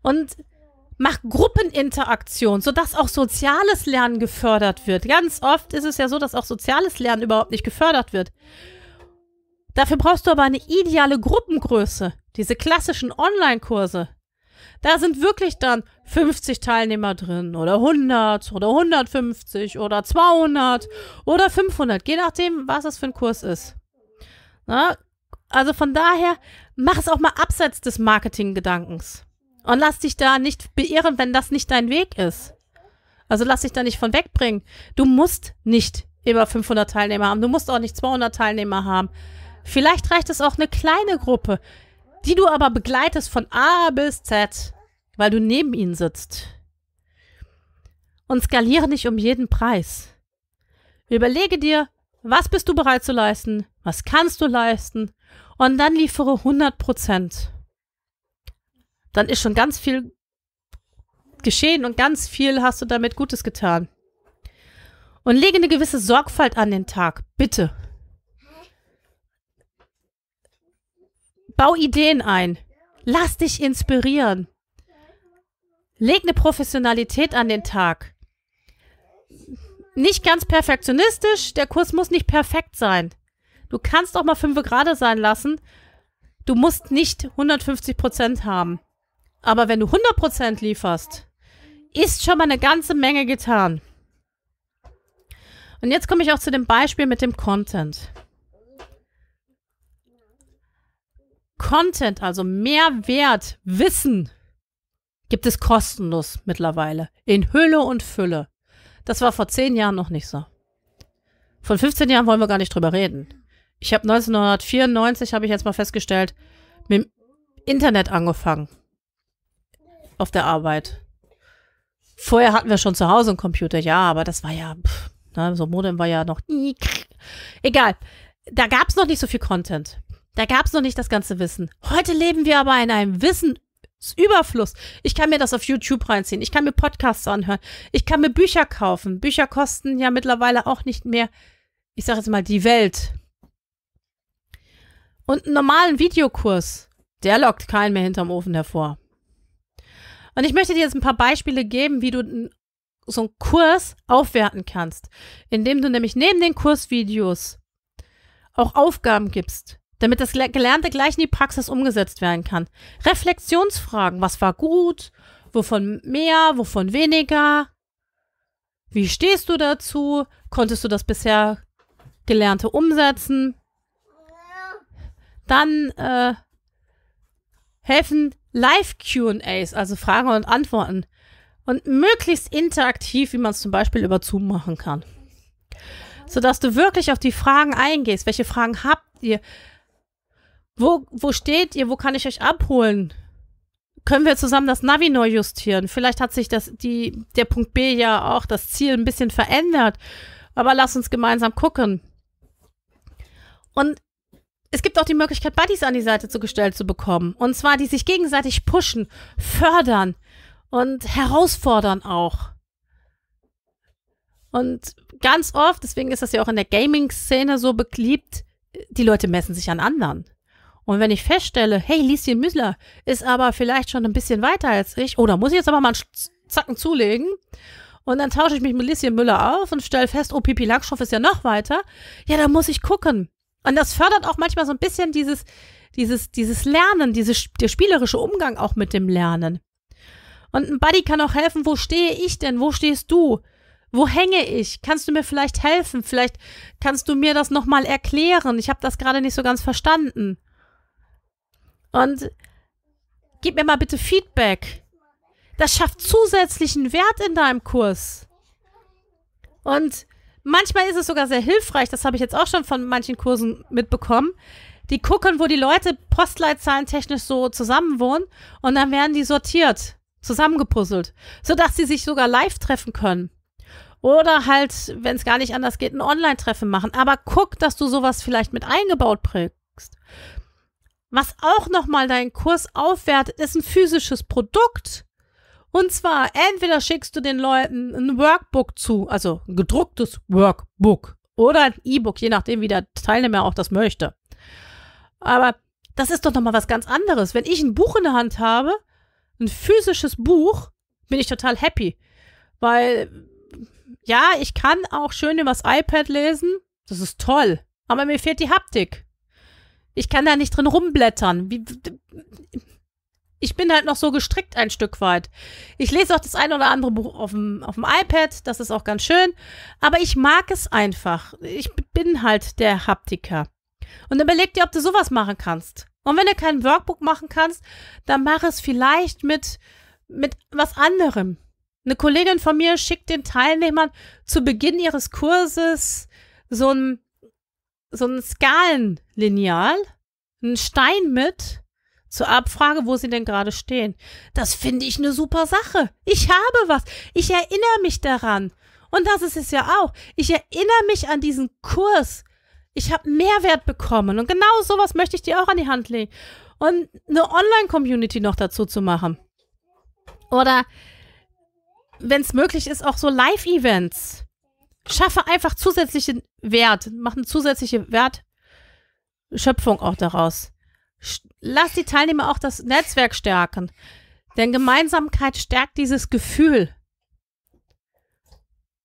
Und mach Gruppeninteraktion, sodass auch soziales Lernen gefördert wird. Ganz oft ist es ja so, dass auch soziales Lernen überhaupt nicht gefördert wird. Dafür brauchst du aber eine ideale Gruppengröße, diese klassischen Online-Kurse. Da sind wirklich dann 50 Teilnehmer drin oder 100 oder 150 oder 200 oder 500, je nachdem, was es für ein Kurs ist. Na, also von daher, mach es auch mal abseits des Marketinggedankens und lass dich da nicht beirren, wenn das nicht dein Weg ist. Also lass dich da nicht von wegbringen. Du musst nicht über 500 Teilnehmer haben, du musst auch nicht 200 Teilnehmer haben. Vielleicht reicht es auch eine kleine Gruppe, die du aber begleitest von A bis Z, weil du neben ihnen sitzt. Und skaliere nicht um jeden Preis. Überlege dir, was bist du bereit zu leisten, was kannst du leisten und dann liefere 100 Prozent. Dann ist schon ganz viel geschehen und ganz viel hast du damit Gutes getan. Und lege eine gewisse Sorgfalt an den Tag, bitte. Bau Ideen ein. Lass dich inspirieren. Leg eine Professionalität an den Tag. Nicht ganz perfektionistisch, der Kurs muss nicht perfekt sein. Du kannst auch mal fünf gerade sein lassen. Du musst nicht 150 Prozent haben. Aber wenn du 100 Prozent lieferst, ist schon mal eine ganze Menge getan. Und jetzt komme ich auch zu dem Beispiel mit dem Content. Content, also Mehrwert, Wissen, gibt es kostenlos mittlerweile. In Hülle und Fülle. Das war vor zehn Jahren noch nicht so. Von 15 Jahren wollen wir gar nicht drüber reden. Ich habe 1994, habe ich jetzt mal festgestellt, mit dem Internet angefangen. Auf der Arbeit. Vorher hatten wir schon zu Hause einen Computer, ja, aber das war ja, pff, ne, so Modem war ja noch nie. Egal. Da gab es noch nicht so viel Content. Da gab es noch nicht das ganze Wissen. Heute leben wir aber in einem Wissensüberfluss. Ich kann mir das auf YouTube reinziehen. Ich kann mir Podcasts anhören. Ich kann mir Bücher kaufen. Bücher kosten ja mittlerweile auch nicht mehr, ich sage jetzt mal, die Welt. Und einen normalen Videokurs, der lockt keinen mehr hinterm Ofen hervor. Und ich möchte dir jetzt ein paar Beispiele geben, wie du so einen Kurs aufwerten kannst, indem du nämlich neben den Kursvideos auch Aufgaben gibst, damit das Gelernte gleich in die Praxis umgesetzt werden kann. Reflexionsfragen, was war gut, wovon mehr, wovon weniger, wie stehst du dazu, konntest du das bisher Gelernte umsetzen. Dann äh, helfen Live-QAs, also Fragen und Antworten. Und möglichst interaktiv, wie man es zum Beispiel über Zoom machen kann. Sodass du wirklich auf die Fragen eingehst. Welche Fragen habt ihr? Wo, wo steht ihr? Wo kann ich euch abholen? Können wir zusammen das Navi neu justieren? Vielleicht hat sich das, die, der Punkt B ja auch das Ziel ein bisschen verändert. Aber lass uns gemeinsam gucken. Und es gibt auch die Möglichkeit, Buddies an die Seite zugestellt zu bekommen. Und zwar, die sich gegenseitig pushen, fördern und herausfordern auch. Und ganz oft, deswegen ist das ja auch in der Gaming-Szene so beliebt, die Leute messen sich an anderen. Und wenn ich feststelle, hey, Lieschen Müsler ist aber vielleicht schon ein bisschen weiter als ich, oh, da muss ich jetzt aber mal einen Zacken zulegen? Und dann tausche ich mich mit Lieschen Müller auf und stelle fest, oh, Pipi Langstrumpf ist ja noch weiter. Ja, da muss ich gucken. Und das fördert auch manchmal so ein bisschen dieses, dieses, dieses Lernen, dieses, der spielerische Umgang auch mit dem Lernen. Und ein Buddy kann auch helfen, wo stehe ich denn? Wo stehst du? Wo hänge ich? Kannst du mir vielleicht helfen? Vielleicht kannst du mir das nochmal erklären. Ich habe das gerade nicht so ganz verstanden. Und gib mir mal bitte Feedback. Das schafft zusätzlichen Wert in deinem Kurs. Und manchmal ist es sogar sehr hilfreich, das habe ich jetzt auch schon von manchen Kursen mitbekommen. Die gucken, wo die Leute Postleitzahlen technisch so zusammenwohnen und dann werden die sortiert, zusammengepuzzelt, sodass sie sich sogar live treffen können. Oder halt, wenn es gar nicht anders geht, ein Online-Treffen machen. Aber guck, dass du sowas vielleicht mit eingebaut prägst. Was auch nochmal deinen Kurs aufwertet, ist ein physisches Produkt. Und zwar, entweder schickst du den Leuten ein Workbook zu, also ein gedrucktes Workbook oder ein E-Book, je nachdem, wie der Teilnehmer auch das möchte. Aber das ist doch nochmal was ganz anderes. Wenn ich ein Buch in der Hand habe, ein physisches Buch, bin ich total happy. Weil, ja, ich kann auch schön übers iPad lesen. Das ist toll. Aber mir fehlt die Haptik. Ich kann da nicht drin rumblättern. Wie, ich bin halt noch so gestrickt ein Stück weit. Ich lese auch das ein oder andere Buch auf dem, auf dem iPad, das ist auch ganz schön. Aber ich mag es einfach. Ich bin halt der Haptiker. Und überleg dir, ob du sowas machen kannst. Und wenn du kein Workbook machen kannst, dann mach es vielleicht mit, mit was anderem. Eine Kollegin von mir schickt den Teilnehmern zu Beginn ihres Kurses so ein so ein Skalenlineal, einen Stein mit zur Abfrage, wo sie denn gerade stehen. Das finde ich eine super Sache. Ich habe was. Ich erinnere mich daran. Und das ist es ja auch. Ich erinnere mich an diesen Kurs. Ich habe Mehrwert bekommen. Und genau sowas möchte ich dir auch an die Hand legen. Und eine Online-Community noch dazu zu machen. Oder wenn es möglich ist, auch so Live-Events. Schaffe einfach zusätzlichen Wert, mach eine zusätzliche Wertschöpfung auch daraus. Lass die Teilnehmer auch das Netzwerk stärken, denn Gemeinsamkeit stärkt dieses Gefühl.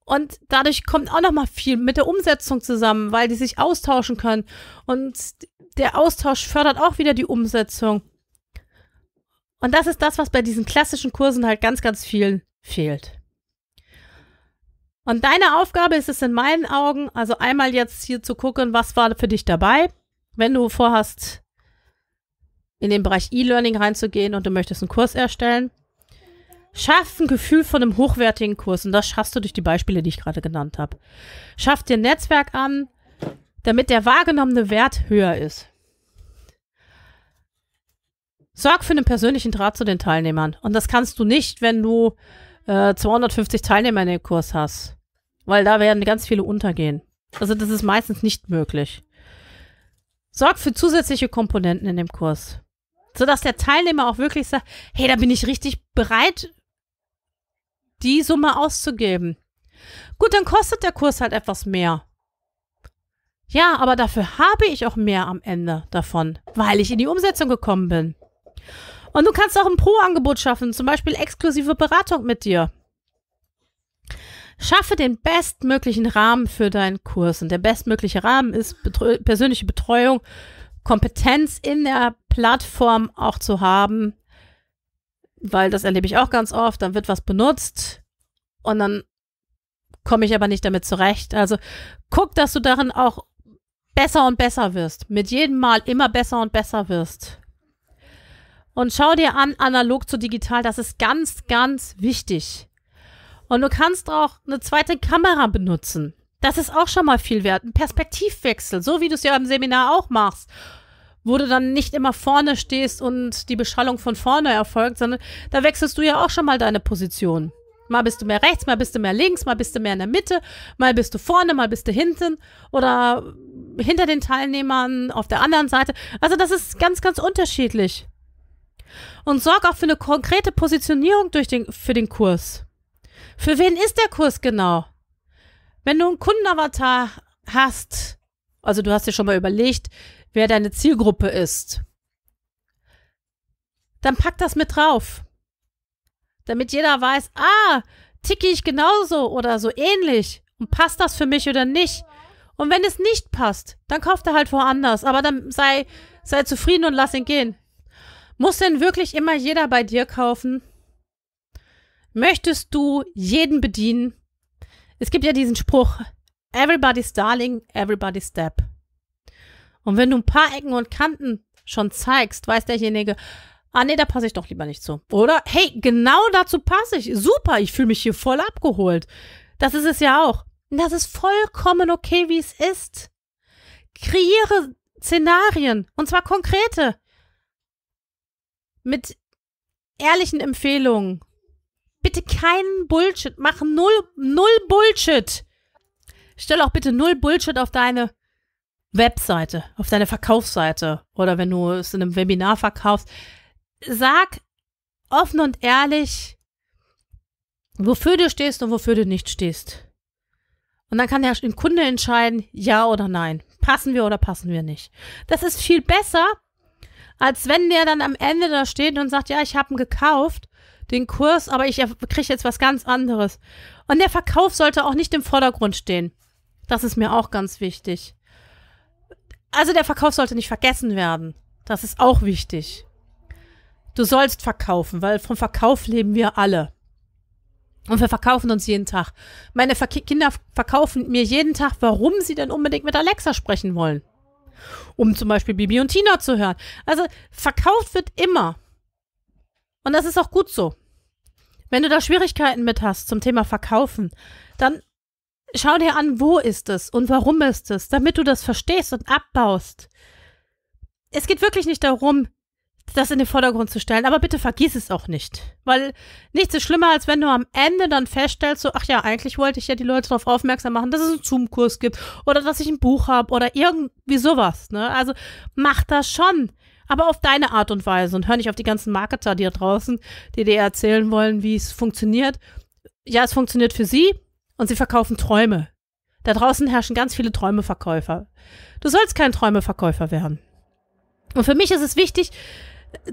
Und dadurch kommt auch noch mal viel mit der Umsetzung zusammen, weil die sich austauschen können. Und der Austausch fördert auch wieder die Umsetzung. Und das ist das, was bei diesen klassischen Kursen halt ganz, ganz vielen fehlt. Und deine Aufgabe ist es in meinen Augen, also einmal jetzt hier zu gucken, was war für dich dabei, wenn du vorhast, in den Bereich E-Learning reinzugehen und du möchtest einen Kurs erstellen. Schaff ein Gefühl von einem hochwertigen Kurs und das schaffst du durch die Beispiele, die ich gerade genannt habe. Schaff dir ein Netzwerk an, damit der wahrgenommene Wert höher ist. Sorg für einen persönlichen Draht zu den Teilnehmern. Und das kannst du nicht, wenn du äh, 250 Teilnehmer in dem Kurs hast weil da werden ganz viele untergehen. Also das ist meistens nicht möglich. Sorgt für zusätzliche Komponenten in dem Kurs, sodass der Teilnehmer auch wirklich sagt, hey, da bin ich richtig bereit, die Summe auszugeben. Gut, dann kostet der Kurs halt etwas mehr. Ja, aber dafür habe ich auch mehr am Ende davon, weil ich in die Umsetzung gekommen bin. Und du kannst auch ein Pro-Angebot schaffen, zum Beispiel exklusive Beratung mit dir. Schaffe den bestmöglichen Rahmen für deinen Kurs. Und der bestmögliche Rahmen ist betreu persönliche Betreuung, Kompetenz in der Plattform auch zu haben, weil das erlebe ich auch ganz oft. Dann wird was benutzt und dann komme ich aber nicht damit zurecht. Also guck, dass du darin auch besser und besser wirst. Mit jedem Mal immer besser und besser wirst. Und schau dir an, analog zu digital, das ist ganz, ganz wichtig. Und du kannst auch eine zweite Kamera benutzen. Das ist auch schon mal viel wert. Ein Perspektivwechsel, so wie du es ja im Seminar auch machst, wo du dann nicht immer vorne stehst und die Beschallung von vorne erfolgt, sondern da wechselst du ja auch schon mal deine Position. Mal bist du mehr rechts, mal bist du mehr links, mal bist du mehr in der Mitte, mal bist du vorne, mal bist du hinten oder hinter den Teilnehmern auf der anderen Seite. Also das ist ganz, ganz unterschiedlich. Und sorg auch für eine konkrete Positionierung durch den, für den Kurs. Für wen ist der Kurs genau? Wenn du einen Kundenavatar hast, also du hast dir schon mal überlegt, wer deine Zielgruppe ist, dann pack das mit drauf. Damit jeder weiß, ah, ticke ich genauso oder so ähnlich und passt das für mich oder nicht. Und wenn es nicht passt, dann kauft er halt woanders, aber dann sei, sei zufrieden und lass ihn gehen. Muss denn wirklich immer jeder bei dir kaufen? Möchtest du jeden bedienen? Es gibt ja diesen Spruch, everybody's darling, everybody's step. Und wenn du ein paar Ecken und Kanten schon zeigst, weiß derjenige, ah nee, da passe ich doch lieber nicht zu. Oder, hey, genau dazu passe ich. Super, ich fühle mich hier voll abgeholt. Das ist es ja auch. Das ist vollkommen okay, wie es ist. Kreiere Szenarien, und zwar konkrete. Mit ehrlichen Empfehlungen, Bitte keinen Bullshit Mach Null, null Bullshit. Stell auch bitte null Bullshit auf deine Webseite, auf deine Verkaufsseite oder wenn du es in einem Webinar verkaufst. Sag offen und ehrlich, wofür du stehst und wofür du nicht stehst. Und dann kann der Kunde entscheiden, ja oder nein. Passen wir oder passen wir nicht. Das ist viel besser, als wenn der dann am Ende da steht und sagt, ja, ich habe ihn gekauft den Kurs, aber ich kriege jetzt was ganz anderes. Und der Verkauf sollte auch nicht im Vordergrund stehen. Das ist mir auch ganz wichtig. Also der Verkauf sollte nicht vergessen werden. Das ist auch wichtig. Du sollst verkaufen, weil vom Verkauf leben wir alle. Und wir verkaufen uns jeden Tag. Meine Ver Kinder verkaufen mir jeden Tag, warum sie denn unbedingt mit Alexa sprechen wollen. Um zum Beispiel Bibi und Tina zu hören. Also verkauft wird immer. Und das ist auch gut so. Wenn du da Schwierigkeiten mit hast zum Thema Verkaufen, dann schau dir an, wo ist es und warum ist es, damit du das verstehst und abbaust. Es geht wirklich nicht darum, das in den Vordergrund zu stellen, aber bitte vergiss es auch nicht, weil nichts ist schlimmer, als wenn du am Ende dann feststellst, so, ach ja, eigentlich wollte ich ja die Leute darauf aufmerksam machen, dass es einen Zoom-Kurs gibt oder dass ich ein Buch habe oder irgendwie sowas. Ne? Also mach das schon aber auf deine Art und Weise und hör nicht auf die ganzen Marketer die da draußen, die dir erzählen wollen, wie es funktioniert. Ja, es funktioniert für sie und sie verkaufen Träume. Da draußen herrschen ganz viele Träumeverkäufer. Du sollst kein Träumeverkäufer werden. Und für mich ist es wichtig,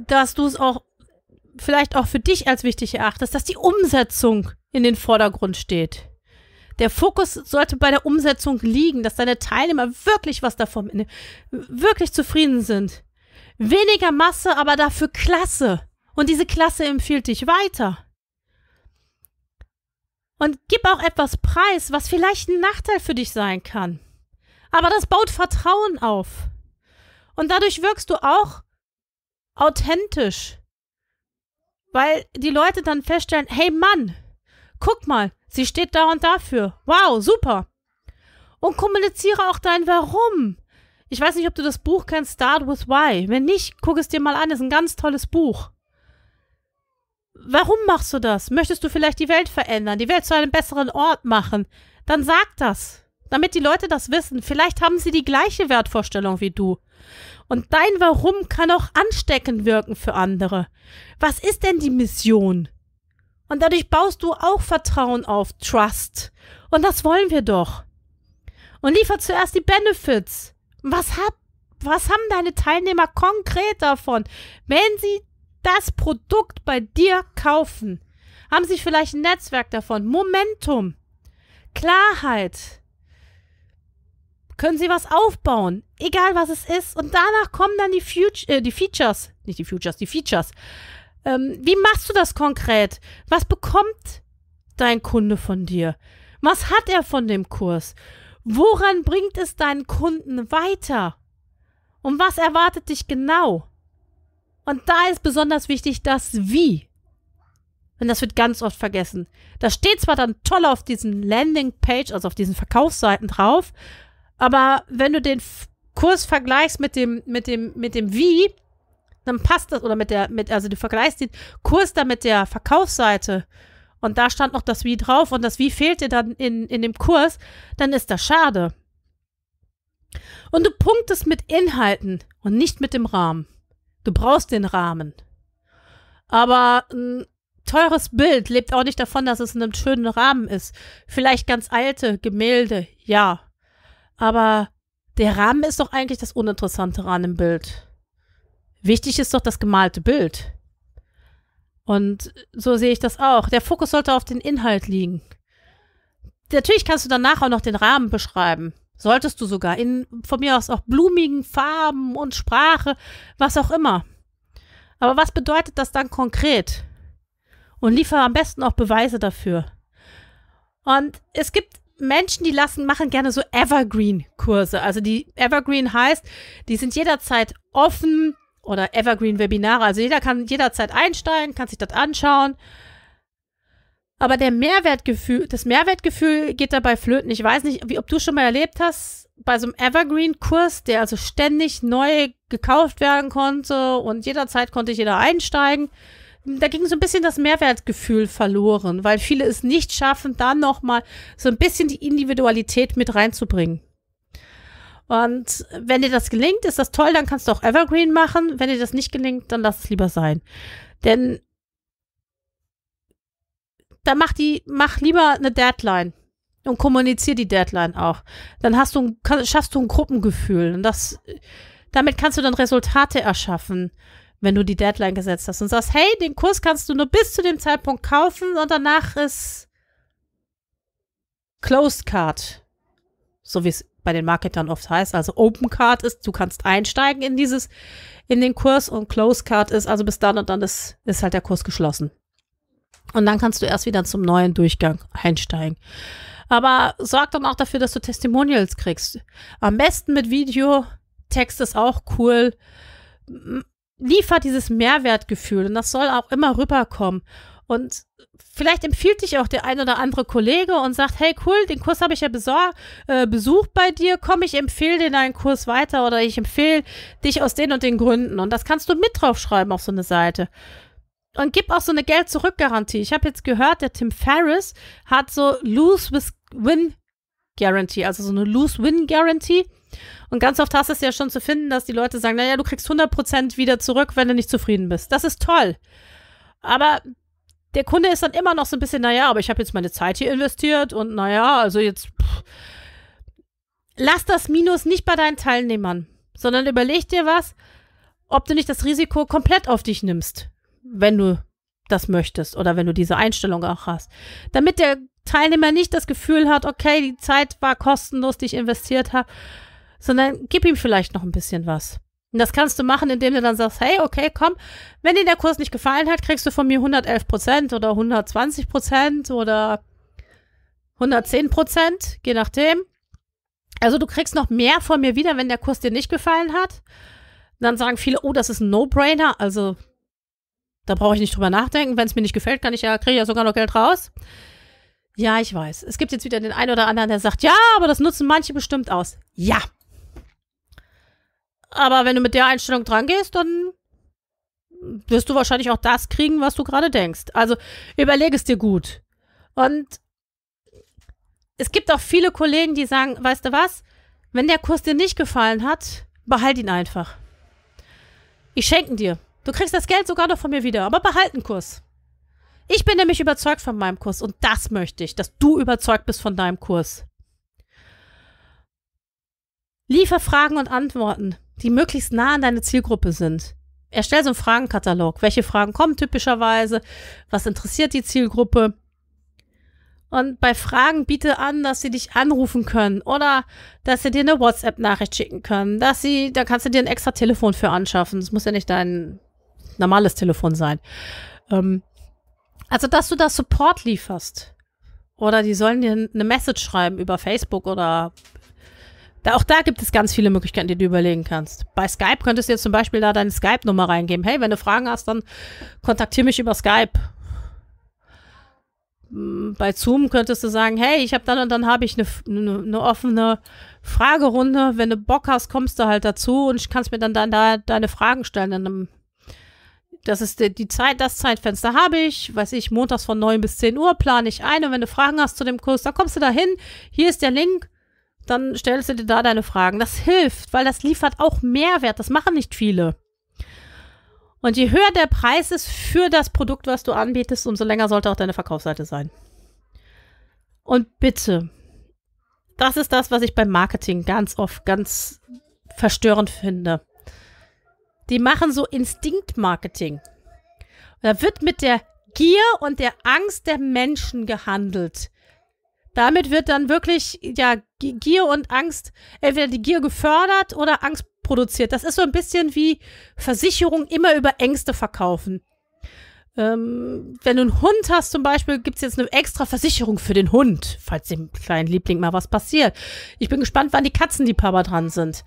dass du es auch vielleicht auch für dich als wichtig erachtest, dass die Umsetzung in den Vordergrund steht. Der Fokus sollte bei der Umsetzung liegen, dass deine Teilnehmer wirklich was davon, wirklich zufrieden sind. Weniger Masse, aber dafür Klasse. Und diese Klasse empfiehlt dich weiter. Und gib auch etwas preis, was vielleicht ein Nachteil für dich sein kann. Aber das baut Vertrauen auf. Und dadurch wirkst du auch authentisch. Weil die Leute dann feststellen, hey Mann, guck mal, sie steht da und dafür. Wow, super. Und kommuniziere auch dein Warum. Ich weiß nicht, ob du das Buch kennst, Start with Why. Wenn nicht, guck es dir mal an. Das ist ein ganz tolles Buch. Warum machst du das? Möchtest du vielleicht die Welt verändern, die Welt zu einem besseren Ort machen? Dann sag das, damit die Leute das wissen. Vielleicht haben sie die gleiche Wertvorstellung wie du. Und dein Warum kann auch ansteckend wirken für andere. Was ist denn die Mission? Und dadurch baust du auch Vertrauen auf, Trust. Und das wollen wir doch. Und liefer zuerst die Benefits. Was, hab, was haben deine Teilnehmer konkret davon, wenn sie das Produkt bei dir kaufen? Haben sie vielleicht ein Netzwerk davon? Momentum, Klarheit. Können sie was aufbauen, egal was es ist. Und danach kommen dann die, Future, äh, die Features, nicht die Futures, die Features. Ähm, wie machst du das konkret? Was bekommt dein Kunde von dir? Was hat er von dem Kurs? Woran bringt es deinen Kunden weiter? Und was erwartet dich genau? Und da ist besonders wichtig das Wie. Und das wird ganz oft vergessen. Das steht zwar dann toll auf diesen Landingpage, also auf diesen Verkaufsseiten drauf, aber wenn du den Kurs vergleichst mit dem, mit dem, mit dem Wie, dann passt das, oder mit der, mit, also du vergleichst den Kurs dann mit der Verkaufsseite, und da stand noch das Wie drauf und das Wie fehlte dann in, in dem Kurs, dann ist das schade. Und du punktest mit Inhalten und nicht mit dem Rahmen. Du brauchst den Rahmen. Aber ein teures Bild lebt auch nicht davon, dass es in einem schönen Rahmen ist. Vielleicht ganz alte Gemälde, ja. Aber der Rahmen ist doch eigentlich das Uninteressante an dem Bild. Wichtig ist doch das gemalte Bild. Und so sehe ich das auch. Der Fokus sollte auf den Inhalt liegen. Natürlich kannst du danach auch noch den Rahmen beschreiben. Solltest du sogar in, von mir aus auch blumigen Farben und Sprache, was auch immer. Aber was bedeutet das dann konkret? Und liefere am besten auch Beweise dafür. Und es gibt Menschen, die lassen, machen gerne so Evergreen-Kurse. Also die Evergreen heißt, die sind jederzeit offen, oder Evergreen-Webinare. Also jeder kann jederzeit einsteigen, kann sich das anschauen. Aber der Mehrwertgefühl, das Mehrwertgefühl geht dabei flöten. Ich weiß nicht, wie, ob du schon mal erlebt hast, bei so einem Evergreen-Kurs, der also ständig neu gekauft werden konnte und jederzeit konnte jeder einsteigen. Da ging so ein bisschen das Mehrwertgefühl verloren, weil viele es nicht schaffen, dann nochmal so ein bisschen die Individualität mit reinzubringen. Und wenn dir das gelingt, ist das toll, dann kannst du auch Evergreen machen. Wenn dir das nicht gelingt, dann lass es lieber sein. Denn dann mach die, mach lieber eine Deadline und kommunizier die Deadline auch. Dann hast du, kann, schaffst du ein Gruppengefühl und das, damit kannst du dann Resultate erschaffen, wenn du die Deadline gesetzt hast und sagst, hey, den Kurs kannst du nur bis zu dem Zeitpunkt kaufen und danach ist Closed Card, so wie es bei den Marketern oft heißt. Also Open Card ist, du kannst einsteigen in dieses, in den Kurs und Close Card ist, also bis dann und dann ist, ist halt der Kurs geschlossen. Und dann kannst du erst wieder zum neuen Durchgang einsteigen. Aber sorg dann auch dafür, dass du Testimonials kriegst. Am besten mit Video. Text ist auch cool. Liefert dieses Mehrwertgefühl und das soll auch immer rüberkommen. Und vielleicht empfiehlt dich auch der ein oder andere Kollege und sagt, hey cool, den Kurs habe ich ja äh, besucht bei dir, komm, ich empfehle dir deinen Kurs weiter oder ich empfehle dich aus den und den Gründen. Und das kannst du mit draufschreiben auf so eine Seite. Und gib auch so eine Geld-Zurück-Garantie. Ich habe jetzt gehört, der Tim Ferriss hat so Lose-Win-Guarantee, also so eine Lose-Win-Guarantee. Und ganz oft hast du es ja schon zu finden, dass die Leute sagen, naja, du kriegst 100% wieder zurück, wenn du nicht zufrieden bist. Das ist toll. Aber der Kunde ist dann immer noch so ein bisschen, naja, aber ich habe jetzt meine Zeit hier investiert und naja, also jetzt. Pff. Lass das Minus nicht bei deinen Teilnehmern, sondern überleg dir was, ob du nicht das Risiko komplett auf dich nimmst, wenn du das möchtest oder wenn du diese Einstellung auch hast. Damit der Teilnehmer nicht das Gefühl hat, okay, die Zeit war kostenlos, die ich investiert habe, sondern gib ihm vielleicht noch ein bisschen was. Und das kannst du machen, indem du dann sagst, hey, okay, komm, wenn dir der Kurs nicht gefallen hat, kriegst du von mir 111 oder 120 oder 110 je nachdem. Also du kriegst noch mehr von mir wieder, wenn der Kurs dir nicht gefallen hat. dann sagen viele, oh, das ist ein No-Brainer, also da brauche ich nicht drüber nachdenken. Wenn es mir nicht gefällt, kann ich ja, kriege ich ja sogar noch Geld raus. Ja, ich weiß. Es gibt jetzt wieder den einen oder anderen, der sagt, ja, aber das nutzen manche bestimmt aus. Ja, aber wenn du mit der Einstellung dran gehst, dann wirst du wahrscheinlich auch das kriegen, was du gerade denkst. Also überleg es dir gut. Und es gibt auch viele Kollegen, die sagen, weißt du was, wenn der Kurs dir nicht gefallen hat, behalt ihn einfach. Ich schenke dir. Du kriegst das Geld sogar noch von mir wieder, aber behalt den Kurs. Ich bin nämlich überzeugt von meinem Kurs und das möchte ich, dass du überzeugt bist von deinem Kurs. Liefer Fragen und Antworten die möglichst nah an deine Zielgruppe sind. Erstell so einen Fragenkatalog. Welche Fragen kommen typischerweise? Was interessiert die Zielgruppe? Und bei Fragen biete an, dass sie dich anrufen können oder dass sie dir eine WhatsApp-Nachricht schicken können. Dass sie, da kannst du dir ein extra Telefon für anschaffen. Das muss ja nicht dein normales Telefon sein. Ähm, also, dass du da Support lieferst. Oder die sollen dir eine Message schreiben über Facebook oder da, auch da gibt es ganz viele Möglichkeiten, die du überlegen kannst. Bei Skype könntest du jetzt zum Beispiel da deine Skype-Nummer reingeben. Hey, wenn du Fragen hast, dann kontaktiere mich über Skype. Hm, bei Zoom könntest du sagen, hey, ich habe dann und dann habe ich eine, eine, eine, offene Fragerunde. Wenn du Bock hast, kommst du halt dazu und ich kannst mir dann, dann da deine Fragen stellen. Dann, das ist die, die Zeit, das Zeitfenster habe ich, weiß ich, montags von 9 bis 10 Uhr plane ich ein und wenn du Fragen hast zu dem Kurs, dann kommst du da hin. Hier ist der Link dann stellst du dir da deine Fragen. Das hilft, weil das liefert auch Mehrwert. Das machen nicht viele. Und je höher der Preis ist für das Produkt, was du anbietest, umso länger sollte auch deine Verkaufsseite sein. Und bitte, das ist das, was ich beim Marketing ganz oft ganz verstörend finde. Die machen so Instinktmarketing. Da wird mit der Gier und der Angst der Menschen gehandelt. Damit wird dann wirklich, ja, Gier und Angst, entweder die Gier gefördert oder Angst produziert. Das ist so ein bisschen wie Versicherung immer über Ängste verkaufen. Ähm, wenn du einen Hund hast zum Beispiel, gibt es jetzt eine extra Versicherung für den Hund, falls dem kleinen Liebling mal was passiert. Ich bin gespannt, wann die Katzen die Papa dran sind.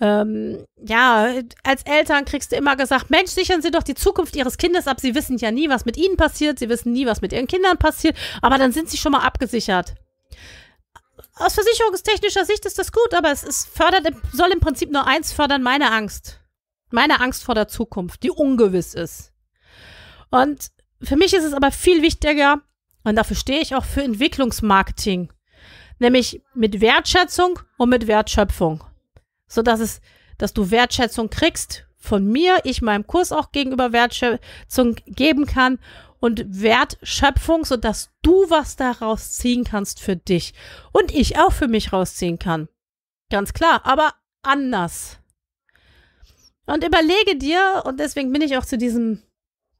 Ähm, ja, als Eltern kriegst du immer gesagt, Mensch, sichern Sie doch die Zukunft Ihres Kindes ab. Sie wissen ja nie, was mit Ihnen passiert. Sie wissen nie, was mit Ihren Kindern passiert. Aber dann sind Sie schon mal abgesichert aus versicherungstechnischer Sicht ist das gut, aber es ist fördert, soll im Prinzip nur eins fördern, meine Angst. Meine Angst vor der Zukunft, die ungewiss ist. Und für mich ist es aber viel wichtiger, und dafür stehe ich auch für Entwicklungsmarketing, nämlich mit Wertschätzung und mit Wertschöpfung. So dass es, dass du Wertschätzung kriegst von mir, ich meinem Kurs auch gegenüber Wertschätzung geben kann und Wertschöpfung, sodass du was daraus ziehen kannst für dich und ich auch für mich rausziehen kann. Ganz klar, aber anders. Und überlege dir, und deswegen bin ich auch zu diesem,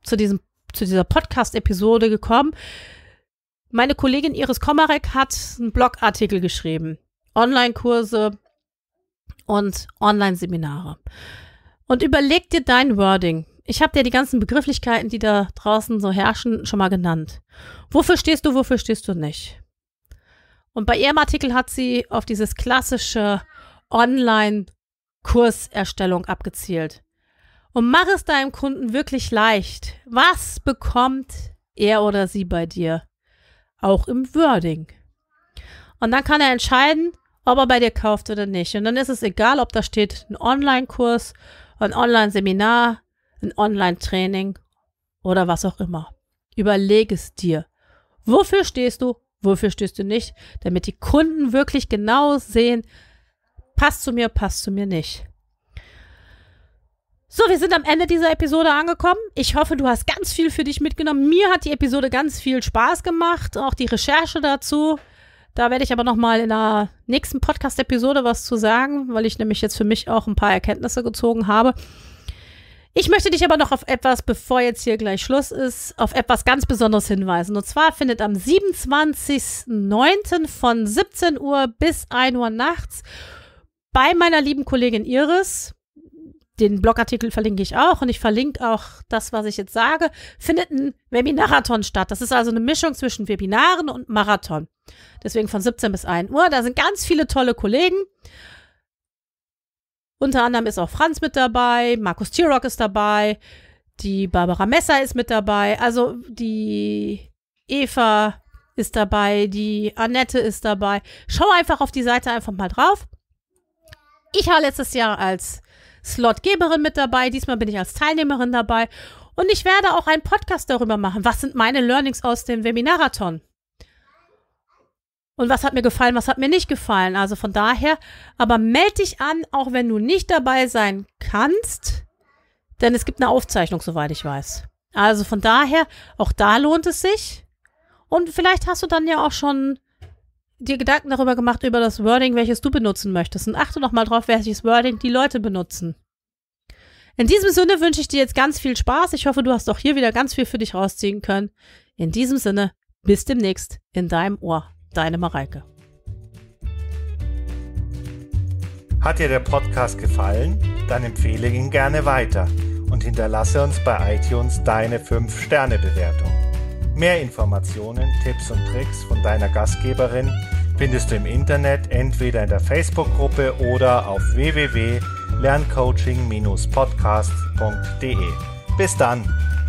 zu diesem, zu dieser Podcast-Episode gekommen. Meine Kollegin Iris Komarek hat einen Blogartikel geschrieben. Online-Kurse und Online-Seminare. Und überleg dir dein Wording ich habe dir die ganzen Begrifflichkeiten, die da draußen so herrschen, schon mal genannt. Wofür stehst du, wofür stehst du nicht? Und bei ihrem Artikel hat sie auf dieses klassische Online-Kurserstellung abgezielt. Und mach es deinem Kunden wirklich leicht. Was bekommt er oder sie bei dir? Auch im Wording. Und dann kann er entscheiden, ob er bei dir kauft oder nicht. Und dann ist es egal, ob da steht ein Online-Kurs, ein Online-Seminar, ein Online-Training oder was auch immer. Überleg es dir. Wofür stehst du? Wofür stehst du nicht? Damit die Kunden wirklich genau sehen, passt zu mir, passt zu mir nicht. So, wir sind am Ende dieser Episode angekommen. Ich hoffe, du hast ganz viel für dich mitgenommen. Mir hat die Episode ganz viel Spaß gemacht, auch die Recherche dazu. Da werde ich aber noch mal in der nächsten Podcast-Episode was zu sagen, weil ich nämlich jetzt für mich auch ein paar Erkenntnisse gezogen habe. Ich möchte dich aber noch auf etwas, bevor jetzt hier gleich Schluss ist, auf etwas ganz Besonderes hinweisen. Und zwar findet am 27.09. von 17 Uhr bis 1 Uhr nachts bei meiner lieben Kollegin Iris, den Blogartikel verlinke ich auch und ich verlinke auch das, was ich jetzt sage, findet ein Webinarathon statt. Das ist also eine Mischung zwischen Webinaren und Marathon. Deswegen von 17 bis 1 Uhr. Da sind ganz viele tolle Kollegen. Unter anderem ist auch Franz mit dabei, Markus Tierrock ist dabei, die Barbara Messer ist mit dabei, also die Eva ist dabei, die Annette ist dabei. Schau einfach auf die Seite einfach mal drauf. Ich war letztes Jahr als Slotgeberin mit dabei, diesmal bin ich als Teilnehmerin dabei und ich werde auch einen Podcast darüber machen. Was sind meine Learnings aus dem Webinarathon? und was hat mir gefallen, was hat mir nicht gefallen. Also von daher, aber melde dich an, auch wenn du nicht dabei sein kannst, denn es gibt eine Aufzeichnung, soweit ich weiß. Also von daher, auch da lohnt es sich. Und vielleicht hast du dann ja auch schon dir Gedanken darüber gemacht, über das Wording, welches du benutzen möchtest. Und achte nochmal drauf, welches Wording die Leute benutzen. In diesem Sinne wünsche ich dir jetzt ganz viel Spaß. Ich hoffe, du hast auch hier wieder ganz viel für dich rausziehen können. In diesem Sinne, bis demnächst in deinem Ohr. Deine Mareike. Hat dir der Podcast gefallen? Dann empfehle ihn gerne weiter und hinterlasse uns bei iTunes deine 5-Sterne-Bewertung. Mehr Informationen, Tipps und Tricks von deiner Gastgeberin findest du im Internet entweder in der Facebook-Gruppe oder auf www.lerncoaching-podcast.de. Bis dann!